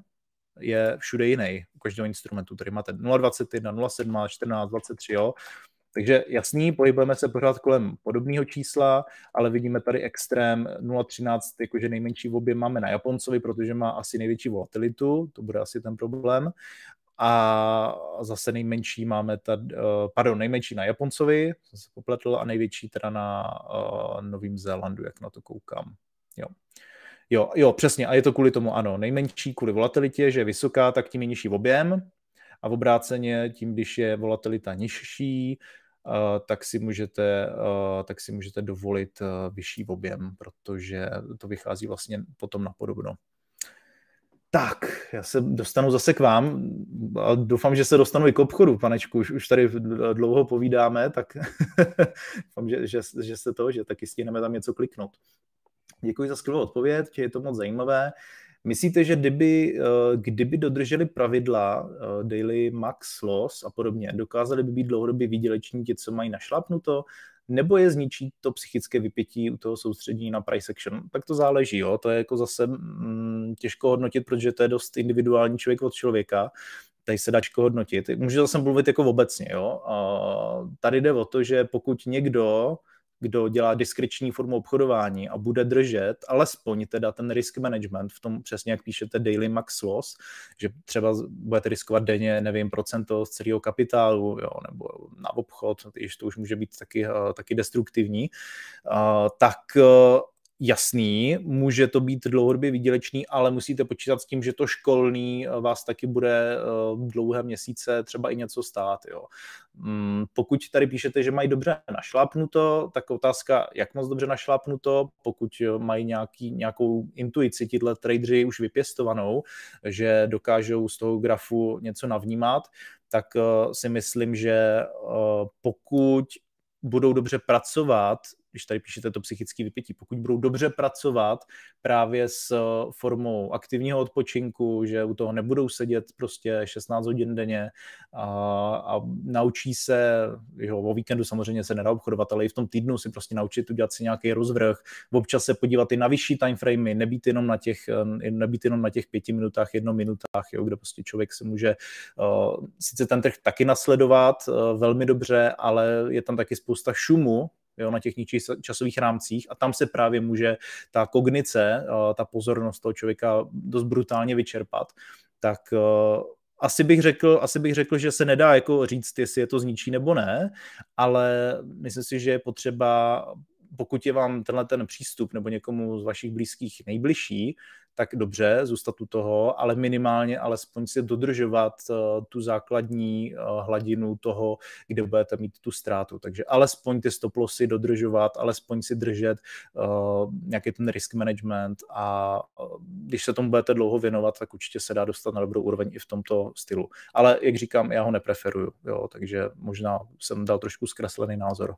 je všude jiný u každého instrumentu, tady máte 0,21, 0,7, 14, 23, jo, takže jasný, pohybujeme se pořád kolem podobného čísla, ale vidíme tady extrém 0,13, jakože nejmenší objem máme na Japoncovi, protože má asi největší volatilitu, to bude asi ten problém a zase nejmenší máme tady, eh, pardon, nejmenší na Japoncovi, jsem se popletl, a největší teda na uh, Novým Zélandu, jak na to koukám. Jo. Jo, jo, přesně, a je to kvůli tomu, ano, nejmenší kvůli volatilitě, že je vysoká, tak tím je nižší objem a v obráceně tím, když je volatilita nižší, uh, tak si můžete, uh, tak si můžete dovolit uh, vyšší objem, protože to vychází vlastně potom na podobno. Tak, já se dostanu zase k vám a doufám, že se dostanu i k obchodu, panečku, už, už tady dlouho povídáme, tak doufám, že, že, že se to, že taky stihneme tam něco kliknout. Děkuji za skvělou odpověď, je to moc zajímavé. Myslíte, že kdyby, eh, kdyby dodrželi pravidla eh, daily max loss a podobně, dokázali by být dlouhodobě výděleční ti, co mají našlapnuto nebo je zničí to psychické vypětí u toho soustředění na price action. Tak to záleží, jo. to je jako zase mm, těžko hodnotit, protože to je dost individuální člověk od člověka, tady se dá hodnotit. Můžu zase mluvit jako obecně, jo. A tady jde o to, že pokud někdo kdo dělá diskreční formu obchodování a bude držet alespoň teda ten risk management v tom přesně, jak píšete daily max loss, že třeba budete riskovat denně, nevím, procento z celého kapitálu, jo, nebo na obchod, když to už může být taky, eh, taky destruktivní, eh, tak eh, jasný, může to být dlouhodobě výdělečný, ale musíte počítat s tím, že to školný eh, vás taky bude eh, dlouhé měsíce třeba i něco stát. Jo. Mm, pokud tady píšete, že mají dobře našlápnuto, tak otázka, jak moc dobře našlápnuto, pokud eh, mají nějaký, nějakou intuici tyhle tradery už vypěstovanou, že dokážou z toho grafu něco navnímat, tak si myslím, že pokud budou dobře pracovat když tady píšete to psychické vypětí, pokud budou dobře pracovat právě s eh, formou aktivního odpočinku, že u toho nebudou sedět prostě 16 hodin denně a, a naučí se, jo, o víkendu samozřejmě se nedá obchodovat, ale i v tom týdnu si prostě naučit udělat si nějaký rozvrh, občas se podívat i na vyšší timeframey, nebýt jenom na těch, eh, nebýt jenom na těch pěti minutách, jedno minutách, jo, kde prostě člověk se může uh, sice ten trh taky nasledovat uh, velmi dobře, ale je tam taky spousta šumu, jo, na těch ničích časových rámcích a tam se právě může ta kognice, eh, ta pozornost toho člověka dost brutálně vyčerpat, tak eh, asi bych, řekl, asi bych řekl, že se nedá jako říct, jestli je to zničí nebo ne, ale myslím si, že je potřeba pokud je vám tenhle ten přístup nebo někomu z vašich blízkých nejbližší, tak dobře, zůstat u toho, ale minimálně alespoň si dodržovat eh, tu základní eh, hladinu toho, kde budete mít tu ztrátu. Takže alespoň ty stoplosy dodržovat, alespoň si držet eh, nějaký ten risk management a když se tomu budete dlouho věnovat, tak určitě se dá dostat na dobrou úroveň i v tomto stylu. Ale jak říkám, já ho nepreferuju, jo, takže možná jsem dal trošku zkreslený názor.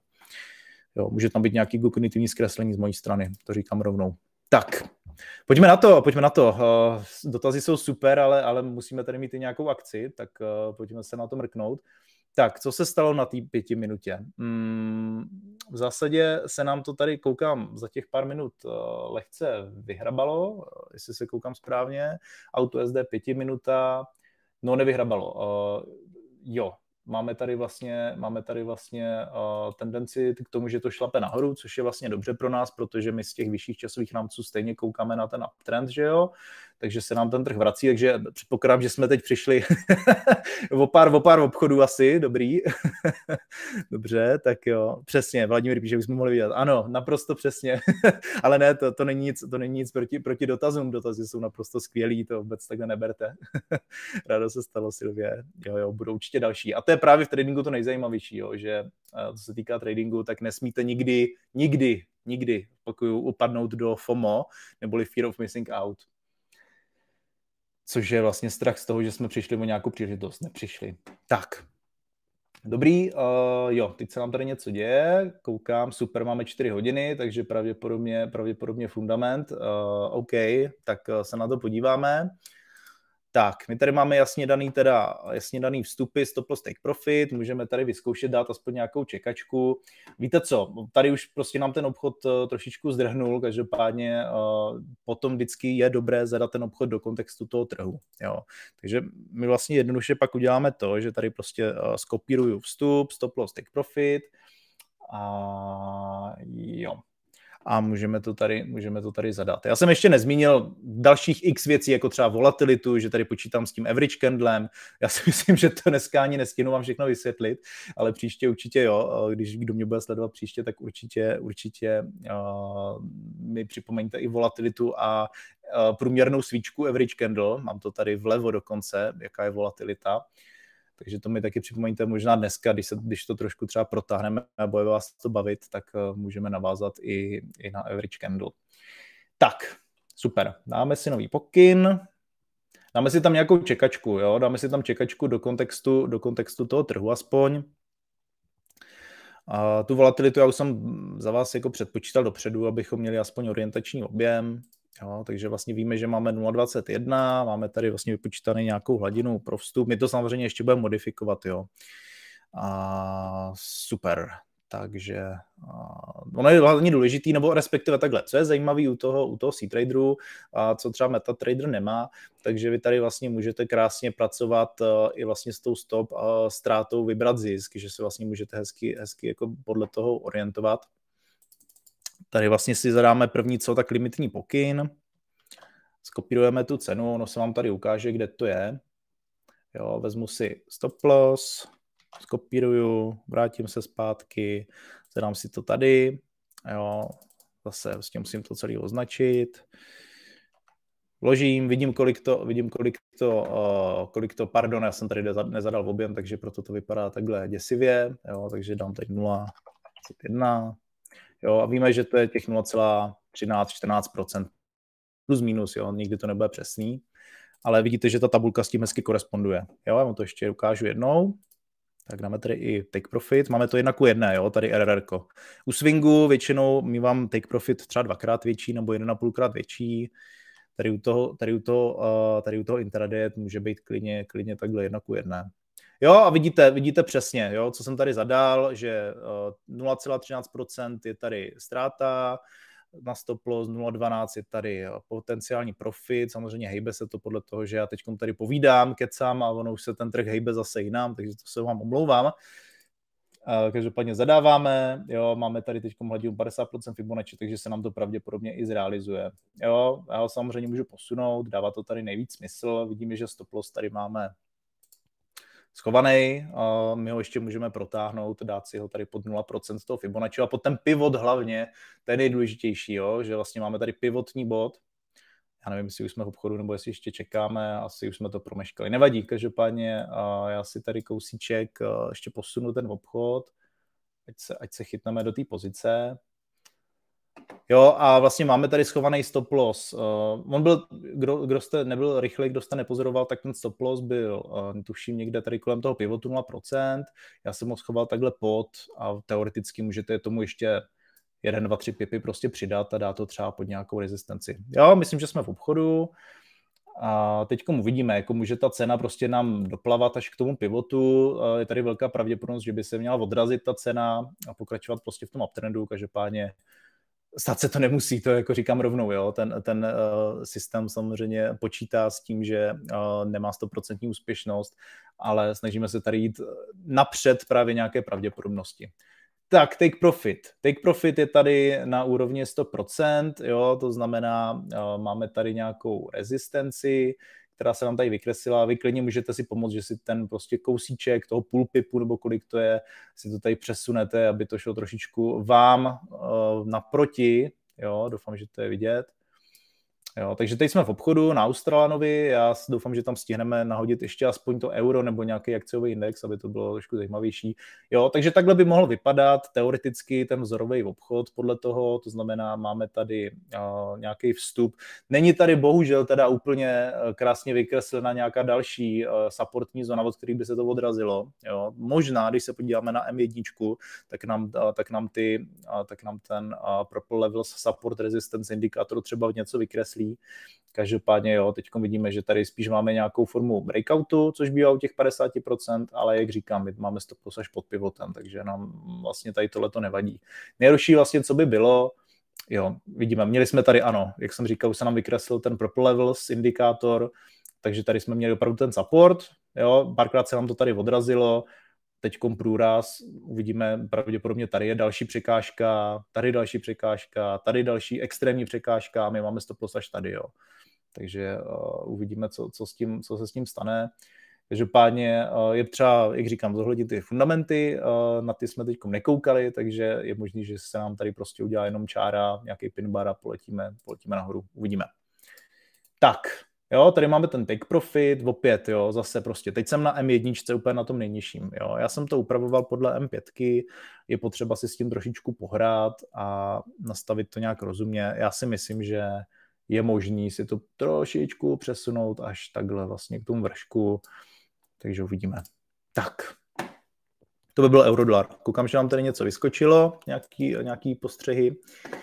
Jo, může tam být nějaký kognitivní zkreslení z mojí strany, to říkám rovnou. Tak, Pojďme na to, pojďme na to. Eh, dotazy jsou super, ale, ale musíme tady mít i nějakou akci, tak eh, pojďme se na to mrknout. Tak, co se stalo na té pěti minutě? Mm, v zásadě se nám to tady, koukám, za těch pár minut eh, lehce vyhrabalo, jestli se koukám správně. Auto SD pěti minuta, no nevyhrabalo. Jo, máme tady vlastně, máme tady vlastně uh, tendenci k tomu, že to šlape nahoru, což je vlastně dobře pro nás, protože my z těch vyšších časových rámců stejně koukáme na ten uptrend, že jo, takže se nám ten trh vrací, takže předpokládám, že jsme teď přišli o, pár, o pár obchodů asi, dobrý. Dobře, tak jo, přesně, Vladimír píše, už jsme mohli vidět. Ano, naprosto přesně, ale ne, to, to, není nic, to není nic proti, proti dotazům, dotazy jsou naprosto skvělí, to vůbec takhle neberte. Rádo se stalo, Silvě, jo, jo, budou určitě další. A to je právě v tradingu to nejzajímavější, jo, že eh, co se týká tradingu, tak nesmíte nikdy, nikdy, nikdy, opakuju, upadnout do FOMO, neboli Fear of Missing Out což je vlastně strach z toho, že jsme přišli o nějakou příležitost. Nepřišli. Tak. Dobrý, uh, jo, teď se nám tady něco děje, koukám, super, máme čtyři hodiny, takže pravděpodobně, pravděpodobně fundament, uh, OK, tak eh, se na to podíváme. Tak, my tady máme jasně daný, teda, jasně daný vstupy, stop loss, take profit, můžeme tady vyzkoušet dát aspoň nějakou čekačku. Víte co, tady už prostě nám ten obchod eh, trošičku zdrhnul, každopádně eh, potom vždycky je dobré zadat ten obchod do kontextu toho trhu. Jo. Takže my vlastně jednoduše pak uděláme to, že tady prostě eh, skopíruju vstup, stop loss, take profit a jo, a můžeme to, tady, můžeme to tady zadat. Já jsem ještě nezmínil dalších x věcí, jako třeba volatilitu, že tady počítám s tím average candlem. Já si myslím, že to dneska ani nestihnu vám všechno vysvětlit, ale příště určitě jo. Když kdo mě bude sledovat příště, tak určitě, určitě uh, mi připomeňte i volatilitu a uh, průměrnou svíčku average candle. Mám to tady vlevo dokonce, jaká je volatilita. Uh, takže to mi taky připomeňte možná dneska, když, se, když to trošku třeba protáhneme a bude vás to bavit, tak eh, můžeme navázat i, i na average candle. Tak, super. Dáme si nový pokyn. Dáme si tam nějakou čekačku, jo? Dáme si tam čekačku do kontextu, do kontextu toho trhu aspoň. A tu volatilitu já už jsem za vás jako předpočítal dopředu, abychom měli aspoň orientační objem. Jo, takže vlastně víme, že máme 0,21, máme tady vlastně vypočítaný nějakou hladinu pro vstup. My to samozřejmě ještě budeme modifikovat, jo. A super. Takže a, ono je hlavně důležitý, nebo respektive takhle, co je zajímavý u toho, u toho C-Traderu, a co třeba MetaTrader nemá, takže vy tady vlastně můžete krásně pracovat a, e, i vlastně s tou stop a e, ztrátou vybrat zisk, že se vlastně můžete hezky, hezky jako podle toho orientovat. Tady vlastně si zadáme první co, tak limitní pokyn. Skopírujeme tu cenu, ono se vám tady ukáže, kde to je. Jo, vezmu si stop loss, skopíruju, vrátím se zpátky, zadám si to tady, jo, zase vlastně musím to celé označit. Vložím, vidím, kolik to, vidím, kolik to, eh, kolik to, pardon, já jsem tady nezadal v objem, takže proto to vypadá takhle děsivě, jo, takže dám teď 0,1, Jo, a víme, že to je těch 0,13-14%, plus minus, jo, nikdy to nebude přesný, ale vidíte, že ta tabulka s tím hezky koresponduje. Jo, já vám to ještě ukážu jednou. Tak dáme tady i take profit, máme to jednak u jedné, jo, tady RR. -ko. U swingu většinou my vám take profit třeba dvakrát větší nebo jeden a půlkrát větší, tady u toho, tady u toho, eh, tady u toho intraday může být klidně, klidně takhle jednak u jedné. Jo, a vidíte, vidíte přesně, jo, co jsem tady zadal, že 0,13% eh, je tady ztráta, na stop loss 0,12 je tady eh, potenciální profit, samozřejmě hejbe se to podle toho, že já teď tady povídám, kecám a ono už se ten trh hejbe zase jinam, takže to se vám omlouvám. Eh, každopádně zadáváme, jo, máme tady teď hladinu 50% Fibonacci, takže se nám to pravděpodobně i zrealizuje. Jo, já ho samozřejmě můžu posunout, dává to tady nejvíc smysl, vidíme, že stop loss tady máme schovaný. A my ho ještě můžeme protáhnout, dát si ho tady pod 0% toho Fibonacci. a pod ten pivot hlavně, ten je nejdůležitější, jo? že vlastně máme tady pivotní bod, já nevím, jestli už jsme v obchodu, nebo jestli ještě čekáme, asi už jsme to promeškali. Nevadí, každopádně já si tady kousíček ještě posunu ten obchod, ať se, ať se chytneme do té pozice. Jo, a vlastně máme tady schovaný stop loss. Uh, on byl, kdo, kdo jste nebyl rychlej, kdo jste nepozoroval, tak ten stop loss byl, uh, tuším, někde tady kolem toho pivotu 0%. Já jsem ho schoval takhle pod a teoreticky můžete tomu ještě 1, 2, 3 pipy prostě přidat a dá to třeba pod nějakou rezistenci. Jo, myslím, že jsme v obchodu. A teď uvidíme, jako může ta cena prostě nám doplavat až k tomu pivotu. Eh, je tady velká pravděpodobnost, že by se měla odrazit ta cena a pokračovat prostě v tom uptrendu. Každopádně stát se to nemusí, to jako říkám rovnou, jo. Ten, ten uh, systém samozřejmě počítá s tím, že uh, nemá stoprocentní úspěšnost, ale snažíme se tady jít eh, napřed právě nějaké pravděpodobnosti. Tak, take profit. Take profit je tady na úrovni 100%, jo, to znamená, uh, máme tady nějakou rezistenci, uh, která se nám tady vykreslila. Vy klidně můžete si pomoct, že si ten prostě kousíček toho půl pipu nebo kolik to je, si to tady přesunete, aby to šlo trošičku vám uh, naproti. Jo, doufám, že to je vidět. Jo, takže teď jsme v obchodu na Australanovi, já doufám, že tam stihneme nahodit ještě aspoň to euro nebo nějaký akciový index, aby to bylo trošku zajímavější. Jo, takže takhle by mohl vypadat teoreticky ten vzorový obchod podle toho, to znamená, máme tady uh, nějaký vstup. Není tady bohužel teda úplně eh, krásně vykreslena nějaká další uh, supportní zóna, od který by se to odrazilo. Jo, možná, když se podíváme na M1, tak nám, uh, tak nám, ty, uh, tak nám ten uh, Purple Levels Support Resistance indikátor třeba něco vykreslí myslí. Každopádně jo, teď vidíme, že tady spíš máme nějakou formu breakoutu, což bývá u těch 50%, ale jak říkám, my máme stop až pod pivotem, takže nám vlastně tady tohle to nevadí. Nejhorší vlastně, co by bylo, jo, vidíme, měli jsme tady, ano, jak jsem říkal, už se nám vykreslil ten purple levels indikátor, takže tady jsme měli opravdu ten support, jo, párkrát se nám to tady odrazilo, teď průraz, uvidíme pravděpodobně, tady je další překážka, tady další překážka, tady další extrémní překážka, my máme stop loss až tady, jo. Takže uh, uvidíme, co, co, s tím, co se s tím stane. Každopádně uh, je třeba, jak říkám, zohlednit ty fundamenty, uh, na ty jsme teď nekoukali, takže je možné, že se nám tady prostě udělá jenom čára, nějaký pinbar a poletíme, poletíme nahoru, uvidíme. Tak, Jo, tady máme ten take profit, opět, jo, zase prostě, teď jsem na M1, úplně na tom nejnižším, jo, já jsem to upravoval podle M5, je potřeba si s tím trošičku pohrát a nastavit to nějak rozumně, já si myslím, že je možný si to trošičku přesunout až takhle vlastně k tomu vršku, takže uvidíme. Tak, to by byl eurodolar. Koukám, že nám tady něco vyskočilo, nějaký, nějaký postřehy. Uh,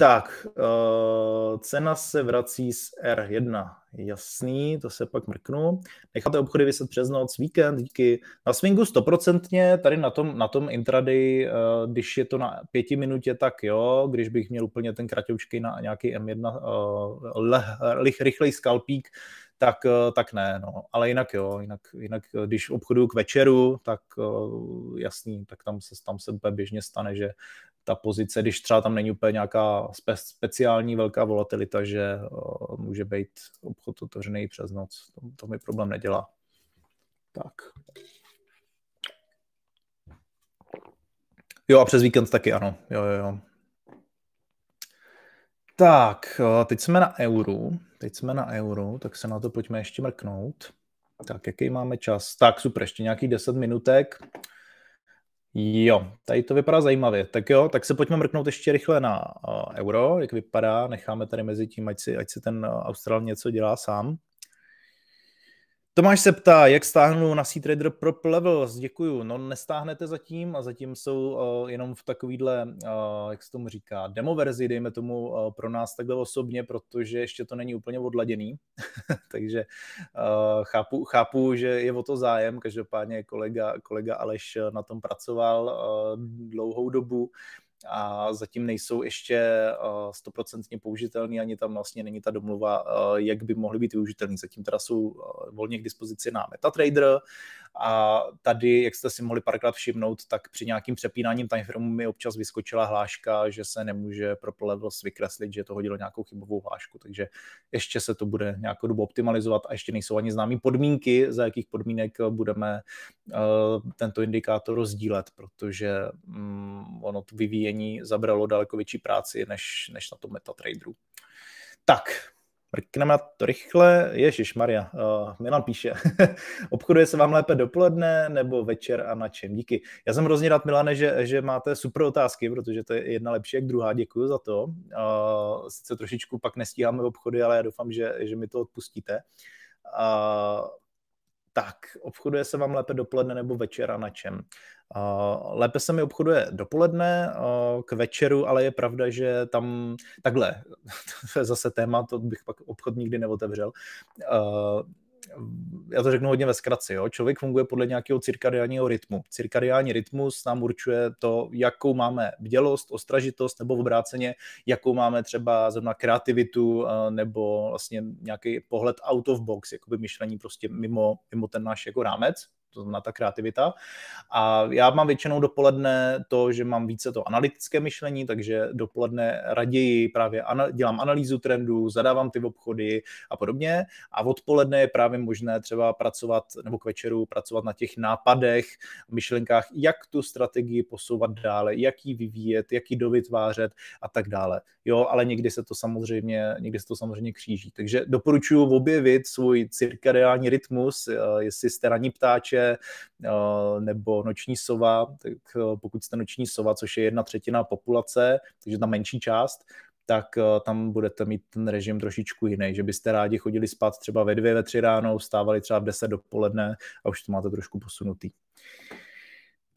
tak, uh, cena se vrací z R1. Jasný, to se pak mrknu. Necháte obchody vyset přes noc, víkend, díky. Na swingu stoprocentně, tady na tom, na tom intraday, uh, když je to na pěti minutě, tak jo, když bych měl úplně ten kratoučký na nějaký M1, uh, eh, leh, lich, rychlej skalpík, tak, tak ne, no. ale jinak jo, jinak, jinak když obchoduju k večeru, tak jasný, tak tam se, tam se běžně stane, že ta pozice, když třeba tam není úplně nějaká spe, speciální velká volatilita, že uh, může být obchod otevřený přes noc. To, to mi problém nedělá. Tak. Jo, a přes víkend taky ano. Jo, jo, jo. Tak, teď jsme na euru. Teď jsme na euru, tak se na to pojďme ještě mrknout. Tak, jaký máme čas? Tak, super, ještě nějaký 10 minutek. Jo, tady to vypadá zajímavě. Tak jo, tak se pojďme mrknout ještě rychle na uh, euro, jak vypadá. Necháme tady mezi tím, ať si, ať si ten eh, Austral něco dělá sám. Tomáš se ptá, jak stáhnu na Seatrader trader pro Levels, děkuju. No nestáhnete zatím a zatím jsou uh, jenom v takovýhle, uh, jak se tomu říká, demo verzi, dejme tomu uh, pro nás takhle osobně, protože ještě to není úplně odladěný, takže uh, chápu, chápu, že je o to zájem, každopádně kolega, kolega Aleš na tom pracoval uh, dlouhou dobu, a zatím nejsou ještě eh, stoprocentně použitelný, ani tam vlastně není ta domluva, eh, jak by mohly být využitelný. Zatím teda jsou eh, volně k dispozici na MetaTrader a tady, jak jste si mohli párkrát všimnout, tak při nějakým přepínáním timeframeu mi občas vyskočila hláška, že se nemůže pro Levels vykreslit, že to hodilo nějakou chybovou hlášku, takže ještě se to bude nějakou dobu optimalizovat a ještě nejsou ani známé podmínky, za jakých podmínek budeme eh, tento indikátor rozdílet, protože mm, ono to vyvíjení zabralo daleko větší práci než, než na tom MetaTraderu. Tak, Mrkneme to rychle. Ježíš Maria, uh, Milan píše. Obchoduje se vám lépe dopoledne nebo večer a na čem? Díky. Já jsem hrozně rád, Milane, že, že máte super otázky, protože to je jedna lepší jak druhá. Děkuji za to. Uh, sice trošičku pak nestíháme obchody, ale já doufám, že, že mi to odpustíte. Uh, tak, obchoduje se vám lépe dopoledne nebo večera na čem? Lépe se mi obchoduje dopoledne k večeru, ale je pravda, že tam takhle, to je zase téma, to bych pak obchod nikdy neotevřel já to řeknu hodně ve zkratce, jo? člověk funguje podle nějakého cirkadiánního rytmu. Cirkadiální rytmus nám určuje to, jakou máme bdělost, ostražitost, nebo v obráceně, jakou máme třeba zrovna kreativitu, eh, nebo vlastně nějaký pohled out of box, jakoby myšlení prostě mimo, mimo ten náš jako rámec to znamená ta kreativita. A já mám většinou dopoledne to, že mám více to analytické myšlení, takže dopoledne raději právě ana- dělám analýzu trendů, zadávám ty obchody a podobně. A odpoledne je právě možné třeba pracovat nebo k večeru pracovat na těch nápadech, myšlenkách, jak tu strategii posouvat dále, jak ji vyvíjet, jak ji dovytvářet a tak dále. Jo, ale někdy se to samozřejmě, někdy se to samozřejmě kříží. Takže doporučuji objevit svůj cirkadiální rytmus, eh, jestli jste ptáče, rodiče eh, nebo noční sova, tak eh, pokud jste noční sova, což je jedna třetina populace, takže ta menší část, tak eh, tam budete mít ten režim trošičku jiný, že byste rádi chodili spát třeba ve dvě, ve tři ráno, vstávali třeba v deset dopoledne a už to máte trošku posunutý.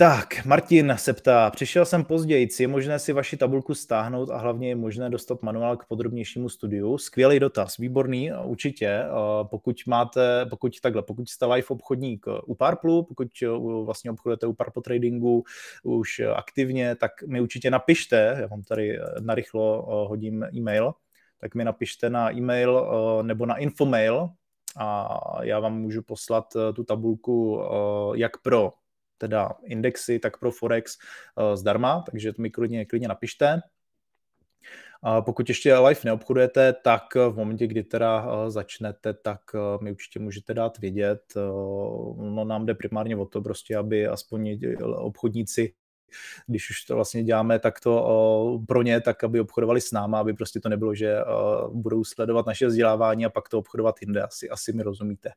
Tak, Martin se ptá, přišel jsem později, je možné si vaši tabulku stáhnout a hlavně je možné dostat manuál k podrobnějšímu studiu? Skvělý dotaz, výborný, určitě. Eh, pokud máte, pokud takhle, pokud jste live obchodník eh, u Parplu, pokud eh, vlastně obchodujete u Parpo Tradingu už aktivně, tak mi určitě napište, já vám tady narychlo hodím e-mail, tak mi napište na e-mail nebo na infomail a já vám můžu poslat tu tabulku jak pro teda indexy, tak pro Forex eh, zdarma, takže to mi klidně, klidně napište. A pokud ještě live neobchodujete, tak eh, v momentě, kdy teda eh, začnete, tak mi určitě můžete dát vědět. No nám jde primárně o to prostě, aby aspoň obchodníci když už to vlastně děláme takto pro ně, tak aby obchodovali s náma, aby prostě to nebylo, že budou sledovat naše vzdělávání a pak to obchodovat jinde. Asi, asi mi rozumíte.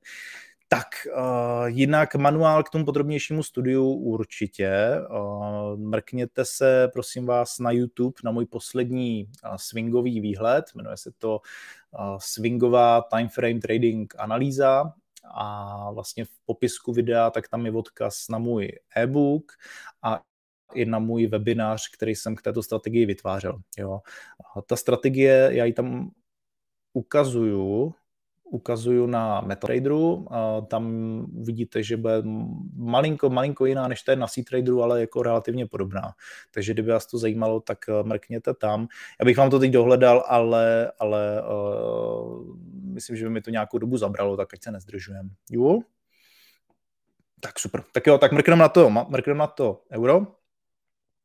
Tak uh, jinak manuál k tomu podrobnějšímu studiu určitě. Uh, mrkněte se, prosím vás, na YouTube na můj poslední uh, swingový výhled. Jmenuje se to swingová timeframe trading analýza a vlastně v popisku videa, tak tam je odkaz na můj e-book a i na můj webinář, který jsem k této strategii vytvářel. Jo. ta strategie, já ji tam ukazuju, ukazuju na MetaTraderu. Tam vidíte, že bude malinko, malinko jiná než ten na C-Traderu, ale jako relativně podobná. Takže kdyby vás to zajímalo, tak eh, mrkněte tam. Já bych vám to teď dohledal, ale, ale uh, myslím, že by mi to nějakou dobu zabralo, tak ať se nezdržujeme. Jo? Tak super. Tak jo, tak mrkneme na to, mrkneme na to euro.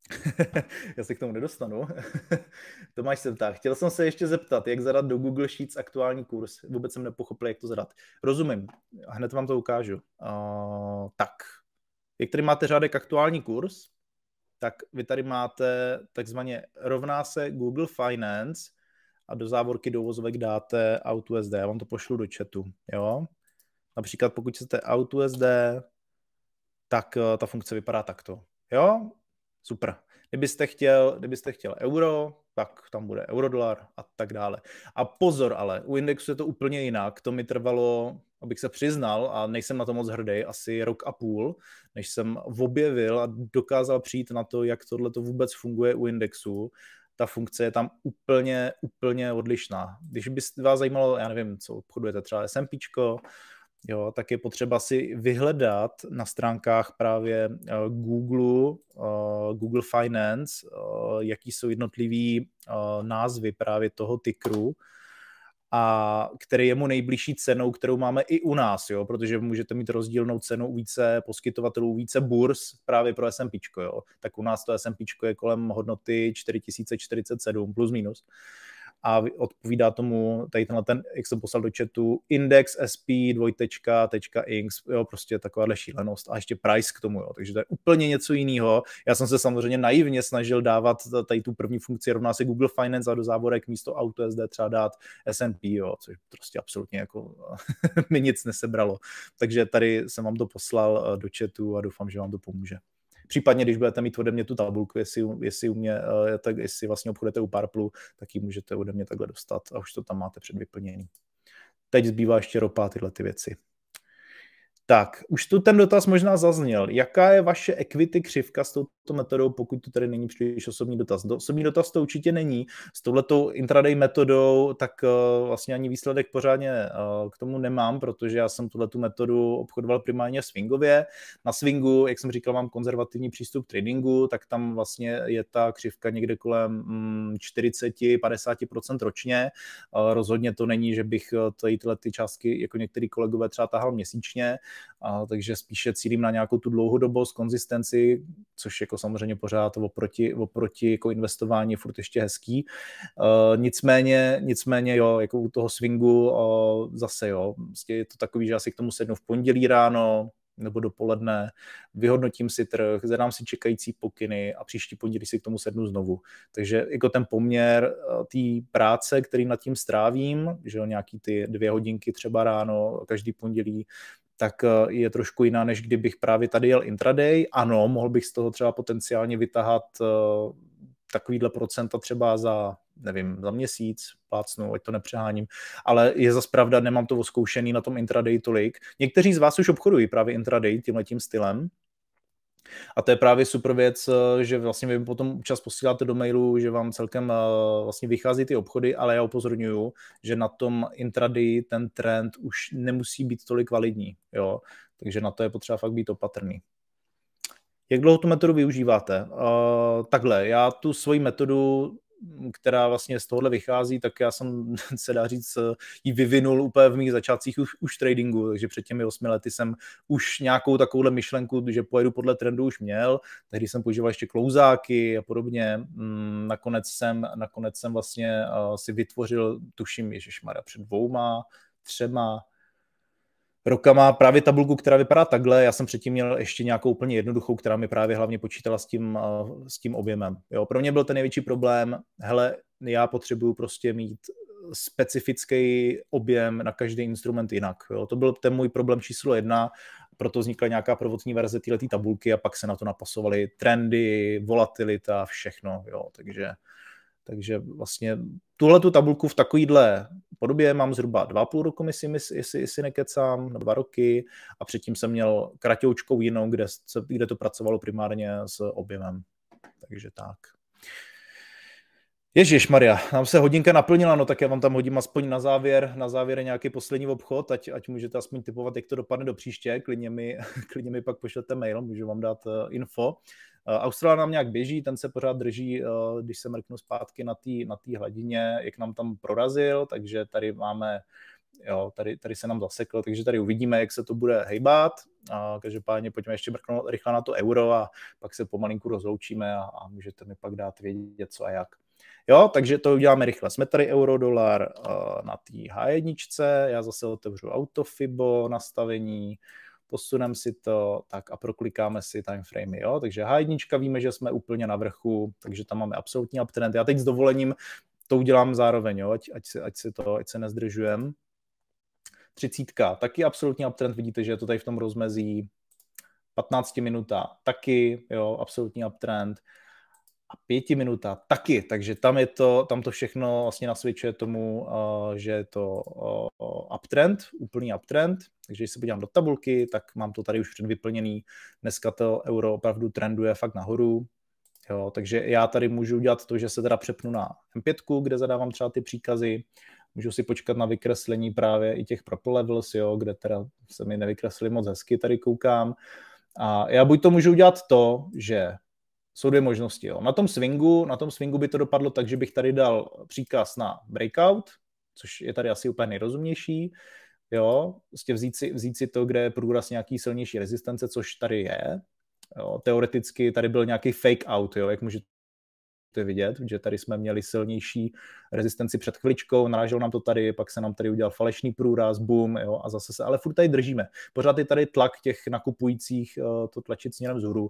Já se k tomu nedostanu. Tomáš se ptá, chtěl jsem se ještě zeptat, jak zadat do Google Sheets aktuální kurz. Vůbec jsem nepochopil, jak to zadat. Rozumím, hned vám to ukážu. Uh, tak, jak tady máte řádek aktuální kurz, tak vy tady máte takzvaně rovná se Google Finance a do závorky dovozovek dáte AutoSD. Já vám to pošlu do chatu, jo? Například pokud chcete AutoSD, tak eh, ta funkce vypadá takto. Jo, Super. Kdybyste chtěl, kdybyste chtěl euro, tak tam bude eurodolar a tak dále. A pozor ale, u indexu je to úplně jinak. To mi trvalo, abych se přiznal, a nejsem na to moc hrdý, asi rok a půl, než jsem objevil a dokázal přijít na to, jak tohle to vůbec funguje u indexu. Ta funkce je tam úplně, úplně odlišná. Když by vás zajímalo, já nevím, co obchodujete třeba SMPčko, jo, tak je potřeba si vyhledat na stránkách právě eh, Google, eh, Google Finance, eh, jaký jsou jednotlivý názvy právě toho tikru, a který je mu nejbližší cenou, kterou máme i u nás, jo, protože můžete mít rozdílnou cenu u více poskytovatelů, u více burs, právě pro SMP, jo. Tak u nás to SMP je kolem hodnoty 4047 plus minus a odpovídá tomu tady tenhle ten, jak jsem poslal do chatu, index sp index, jo, prostě taková šílenost a ještě price k tomu, jo, takže to je úplně něco jiného. Já jsem se samozřejmě naivně snažil dávat tady tu první funkci rovná se Google Finance a do závorek místo SD třeba dát S&P, jo, což prostě absolutně jako mi nic nesebralo. Takže tady jsem vám to poslal eh, do chatu a doufám, že vám to pomůže. Případně, když budete mít ode mě tu tabulku, jestli, jestli, u mě, eh, tak jestli vlastně obchodujete u Parplu, tak ji můžete ode mě takhle dostat a už to tam máte předvyplněný. Teď zbývá ještě ropa tyhle ty věci. Tak, už tu ten dotaz možná zazněl. Jaká je vaše equity křivka s touto metodou, pokud to tady není příliš osobní dotaz? Do, osobní dotaz to určitě není. S touhletou intraday metodou tak uh, vlastně ani výsledek pořádně uh, k tomu nemám, protože já jsem tuhletu metodu obchodoval primárně swingově. Na swingu, jak jsem říkal, mám konzervativní přístup k tradingu, tak tam vlastně je ta křivka někde kolem mm, 40-50% ročně. Uh, rozhodně to není, že bych tady tyhle ty částky jako některý kolegové třeba tahal měsíčně a, takže spíše cílím na nějakou tu dlouhodobost, konzistenci, což jako samozřejmě pořád oproti, oproti jako investování je furt ještě hezký. Uh, nicméně, nicméně jo, jako u toho swingu uh, zase jo, vlastně je to takový, že asi k tomu sednu v pondělí ráno, nebo dopoledne, vyhodnotím si trh, zadám si čekající pokyny a příští pondělí si k tomu sednu znovu. Takže jako ten poměr e, té práce, který nad tím strávím, že jo, nějaký ty dvě hodinky třeba ráno, každý pondělí, tak eh, je trošku jiná, než kdybych právě tady jel intraday. Ano, mohl bych z toho třeba potenciálně vytahat eh, takovýhle procenta třeba za, nevím, za měsíc, plácnu, ať to nepřeháním, ale je zase pravda, nemám to oskoušený na tom intraday tolik. Někteří z vás už obchodují právě intraday tímhletím stylem, a to je právě super věc, eh, že vlastně vy potom čas posíláte do mailu, že vám celkem eh, vlastně vychází ty obchody, ale já upozorňuju, že na tom intraday ten trend už nemusí být tolik validní, jo. Takže na to je potřeba fakt být opatrný. Jak dlouho tu metodu využíváte? Uh, takhle, já tu svoji metodu která vlastně z tohohle vychází, tak já jsem, se dá říct, eh, ji vyvinul úplně v mých začátcích už, už tradingu, takže před těmi osmi lety jsem už nějakou takovouhle myšlenku, že pojedu podle trendu už měl, tehdy jsem používal ještě klouzáky a podobně, mm, nakonec jsem, nakonec jsem vlastně eh, si vytvořil, tuším, Ježišmarja, před dvouma, třema Roka má právě tabulku, která vypadá takhle. Já jsem předtím měl ještě nějakou úplně jednoduchou, která mi právě hlavně počítala s tím, eh, s tím objemem. Jo, pro mě byl ten největší problém, hele, já potřebuju prostě mít specifický objem na každý instrument jinak. Jo. To byl ten můj problém číslo jedna, proto vznikla nějaká provozní verze této tabulky a pak se na to napasovaly trendy, volatilita, všechno. Jo. Takže, takže vlastně Tuhle tu tabulku v takovýhle podobě mám zhruba dva půl roku, myslím, jestli, jestli nekecám, dva roky a předtím jsem měl kratoučkou jinou, kde, se, kde to pracovalo primárně s objemem. Takže tak. Ježíš Maria, nám se hodinka naplnila, no tak já vám tam hodím aspoň na závěr, na závěr nějaký poslední obchod, ať, ať můžete aspoň typovat, jak to dopadne do příště, klidně mi, klidně mi pak pošlete mail, můžu vám dát eh, info. Eh, Austrál nám nějak běží, ten se pořád drží, eh, když se mrknu zpátky na té na tý hladině, jak nám tam prorazil, takže tady máme, jo, tady, tady se nám zasekl, takže tady uvidíme, jak se to bude hejbat. A každopádně pojďme ještě mrknout rychle na to euro a pak se pomalinku rozloučíme a, a můžete mi pak dát vědět, co a jak. Jo, takže to uděláme rychle. Jsme tady euro dolar eh, na té H1, já zase otevřu autofibo nastavení, posuneme si to tak a proklikáme si timeframey, jo, takže H1 víme, že jsme úplně na vrchu, takže tam máme absolutní uptrend. Já teď s dovolením to udělám zároveň, jo, ať, ať, si, ať si to, ať se nezdržujem. 30. taky absolutní uptrend, vidíte, že je to tady v tom rozmezí 15 minuta, taky, jo, absolutní uptrend a minuta taky, takže tam je to, tam to všechno vlastně nasvědčuje tomu, eh, že je to eh, uptrend, úplný uptrend, takže když se podívám do tabulky, tak mám to tady už předvyplněný, dneska to euro opravdu trenduje fakt nahoru, jo, takže já tady můžu udělat to, že se teda přepnu na M5, kde zadávám třeba ty příkazy, můžu si počkat na vykreslení právě i těch purple levels, jo, kde teda se mi nevykreslili moc hezky, tady koukám, a já buď to můžu udělat to, že jsou dvě možnosti. Jo. Na tom swingu, na tom swingu by to dopadlo tak, že bych tady dal příkaz na breakout, což je tady asi úplně nejrozumější. Jo, prostě vzít si, vzít si to, kde je průraz nějaký silnější rezistence, což tady je. Jo, teoreticky tady byl nějaký fake out, jo, jak můžete vidět, že tady jsme měli silnější rezistenci před chviličkou, naráželo nám to tady, pak se nám tady udělal falešný průraz, boom, jo, a zase se, ale furt tady držíme. Pořád je tady tlak těch nakupujících eh, to tlačit směrem vzhůru,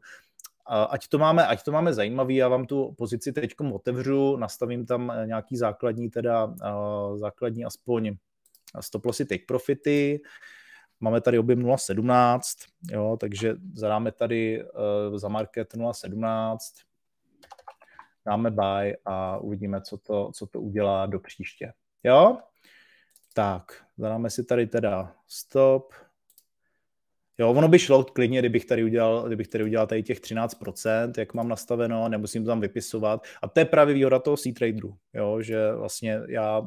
ať to máme, ať to máme zajímavý, já vám tu pozici teď otevřu, nastavím tam eh, nějaký základní, teda eh, základní aspoň stop lossy, take profity, máme tady objem 0,17, jo, takže zadáme tady eh, za market 0,17, dáme buy a uvidíme, co to, co to udělá do příště. Jo? Tak, zadáme si tady teda stop, Jo, ono by šlo klidně, kdybych tady udělal, kdybych tady udělal tady těch 13%, jak mám nastaveno, nemusím tam vypisovat. A to je právě výhoda toho C-traderu, jo, že vlastně já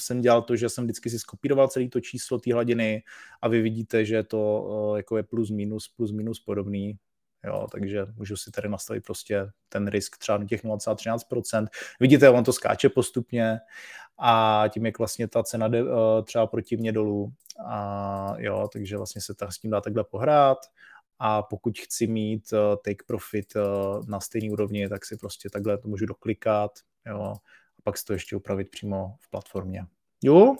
jsem dělal to, že jsem vždycky si skopíroval celé to číslo té hladiny a vy vidíte, že to jako je plus minus, plus minus podobný. Jo, takže můžu si tady nastavit prostě ten risk třeba na těch 0,13%. Vidíte, on to skáče postupně a tím, jak vlastně ta cena jde eh, třeba proti mě dolů. A jo, takže vlastně se ta, s tím dá takhle pohrát a pokud chci mít eh, take profit eh, na stejné úrovni, tak si prostě takhle to můžu doklikat jo, a pak si to ještě upravit přímo v platformě. Jo?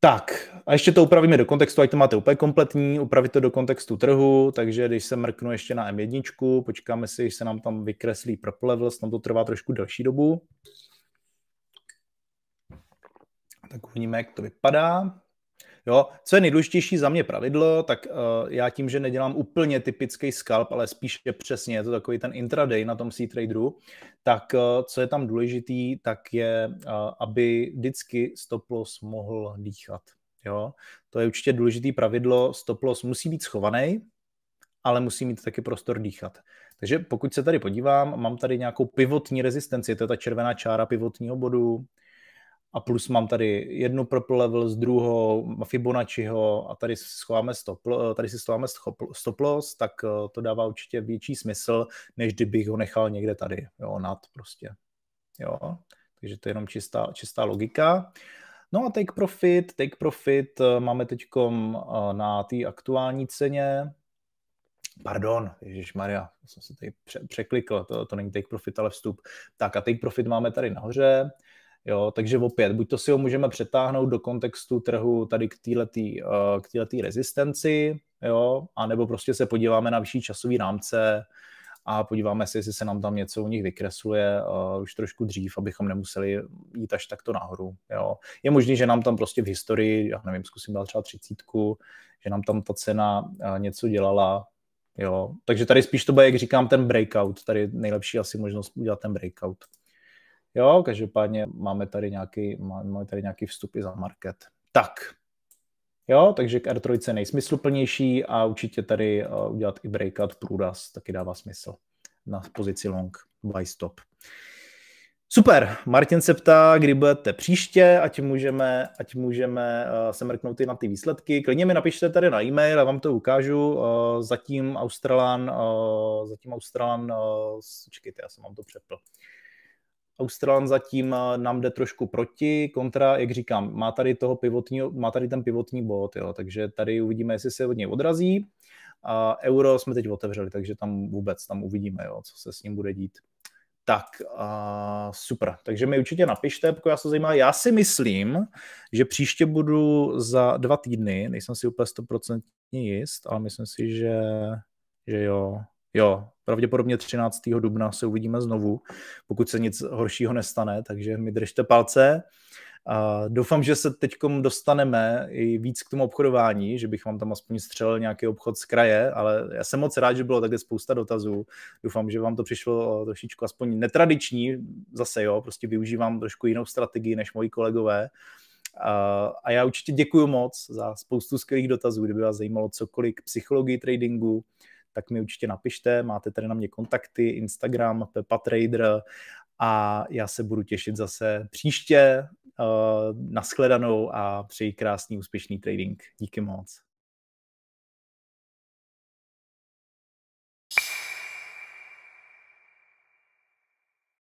Tak, a ještě to upravíme do kontextu, ať to máte úplně kompletní, upravit to do kontextu trhu, takže když se mrknu ještě na M1, počkáme si, když se nám tam vykreslí purple levels, tam to trvá trošku delší dobu, tak uvidíme, jak to vypadá. Jo, co je nejdůležitější za mě pravidlo, tak uh, já tím, že nedělám úplně typický scalp, ale spíše přesně, je to takový ten intraday na tom C-Traderu, tak uh, co je tam důležitý, tak je, uh, aby vždycky stop loss mohl dýchat. Jo? To je určitě důležitý pravidlo, stop loss musí být schovaný, ale musí mít taky prostor dýchat. Takže pokud se tady podívám, mám tady nějakou pivotní rezistenci, to je ta červená čára pivotního bodu, a plus mám tady jednu purple level s druhou Fibonacciho a tady schováme stop, tady si schováme stop loss, tak eh, to dává určitě větší smysl, než kdybych ho nechal někde tady, jo, nad prostě. Jo, takže to je jenom čistá, čistá logika. No a take profit, take profit eh, máme teď eh, na té aktuální ceně, Pardon, Ježíš Maria, jsem se tady překlikl, to, to není take profit, ale vstup. Tak a take profit máme tady nahoře, Jo, takže opět, buď to si ho můžeme přetáhnout do kontextu trhu tady k této eh, k týletý rezistenci, jo, anebo prostě se podíváme na vyšší časový rámce a podíváme se, jestli se nám tam něco u nich vykresluje uh, už trošku dřív, abychom nemuseli jít až takto nahoru. Jo. Je možné, že nám tam prostě v historii, já nevím, zkusím dát třeba třicítku, že nám tam ta cena uh, něco dělala, Jo, takže tady spíš to bude, jak říkám, ten breakout. Tady nejlepší asi možnost udělat ten breakout. Jo, každopádně máme tady nějaký, máme tady nějaký vstupy za market. Tak, Jo, takže k R3 nejsmysluplnější a určitě tady eh, udělat i breakout průraz taky dává smysl na pozici long buy stop. Super, Martin se ptá, kdy budete příště, ať můžeme, ať můžeme eh, se mrknout i na ty výsledky. Klidně mi napište tady na e-mail, já vám to ukážu. Eh, zatím Australan, zatím Australan, čekajte, já jsem vám to přepl. Australan zatím eh, nám jde trošku proti, kontra, jak říkám, má tady, toho pivotního, má tady ten pivotní bod, jo, takže tady uvidíme, jestli se od něj odrazí. A euro jsme teď otevřeli, takže tam vůbec, tam uvidíme, jo, co se s ním bude dít. Tak, a super. Takže mi určitě napište, pokud já se zajímá. Já si myslím, že příště budu za dva týdny, nejsem si úplně stoprocentně jist, ale myslím si, že, že jo, Jo, pravděpodobně 13. dubna se uvidíme znovu, pokud se nic horšího nestane, takže mi držte palce. A doufám, že se teď dostaneme i víc k tomu obchodování, že bych vám tam aspoň střelil nějaký obchod z kraje, ale já jsem moc rád, že bylo také spousta dotazů. Doufám, že vám to přišlo eh, trošičku aspoň netradiční, zase jo, prostě využívám trošku jinou strategii než moji kolegové. A já určitě děkuji moc za spoustu skvělých dotazů, kdyby vás zajímalo cokoliv k psychologii tradingu, tak mi určitě napište, máte tady na mě kontakty, Instagram, Pepa Trader a já se budu těšit zase příště. Eh, Naschledanou a přeji krásný, úspěšný trading. Díky moc.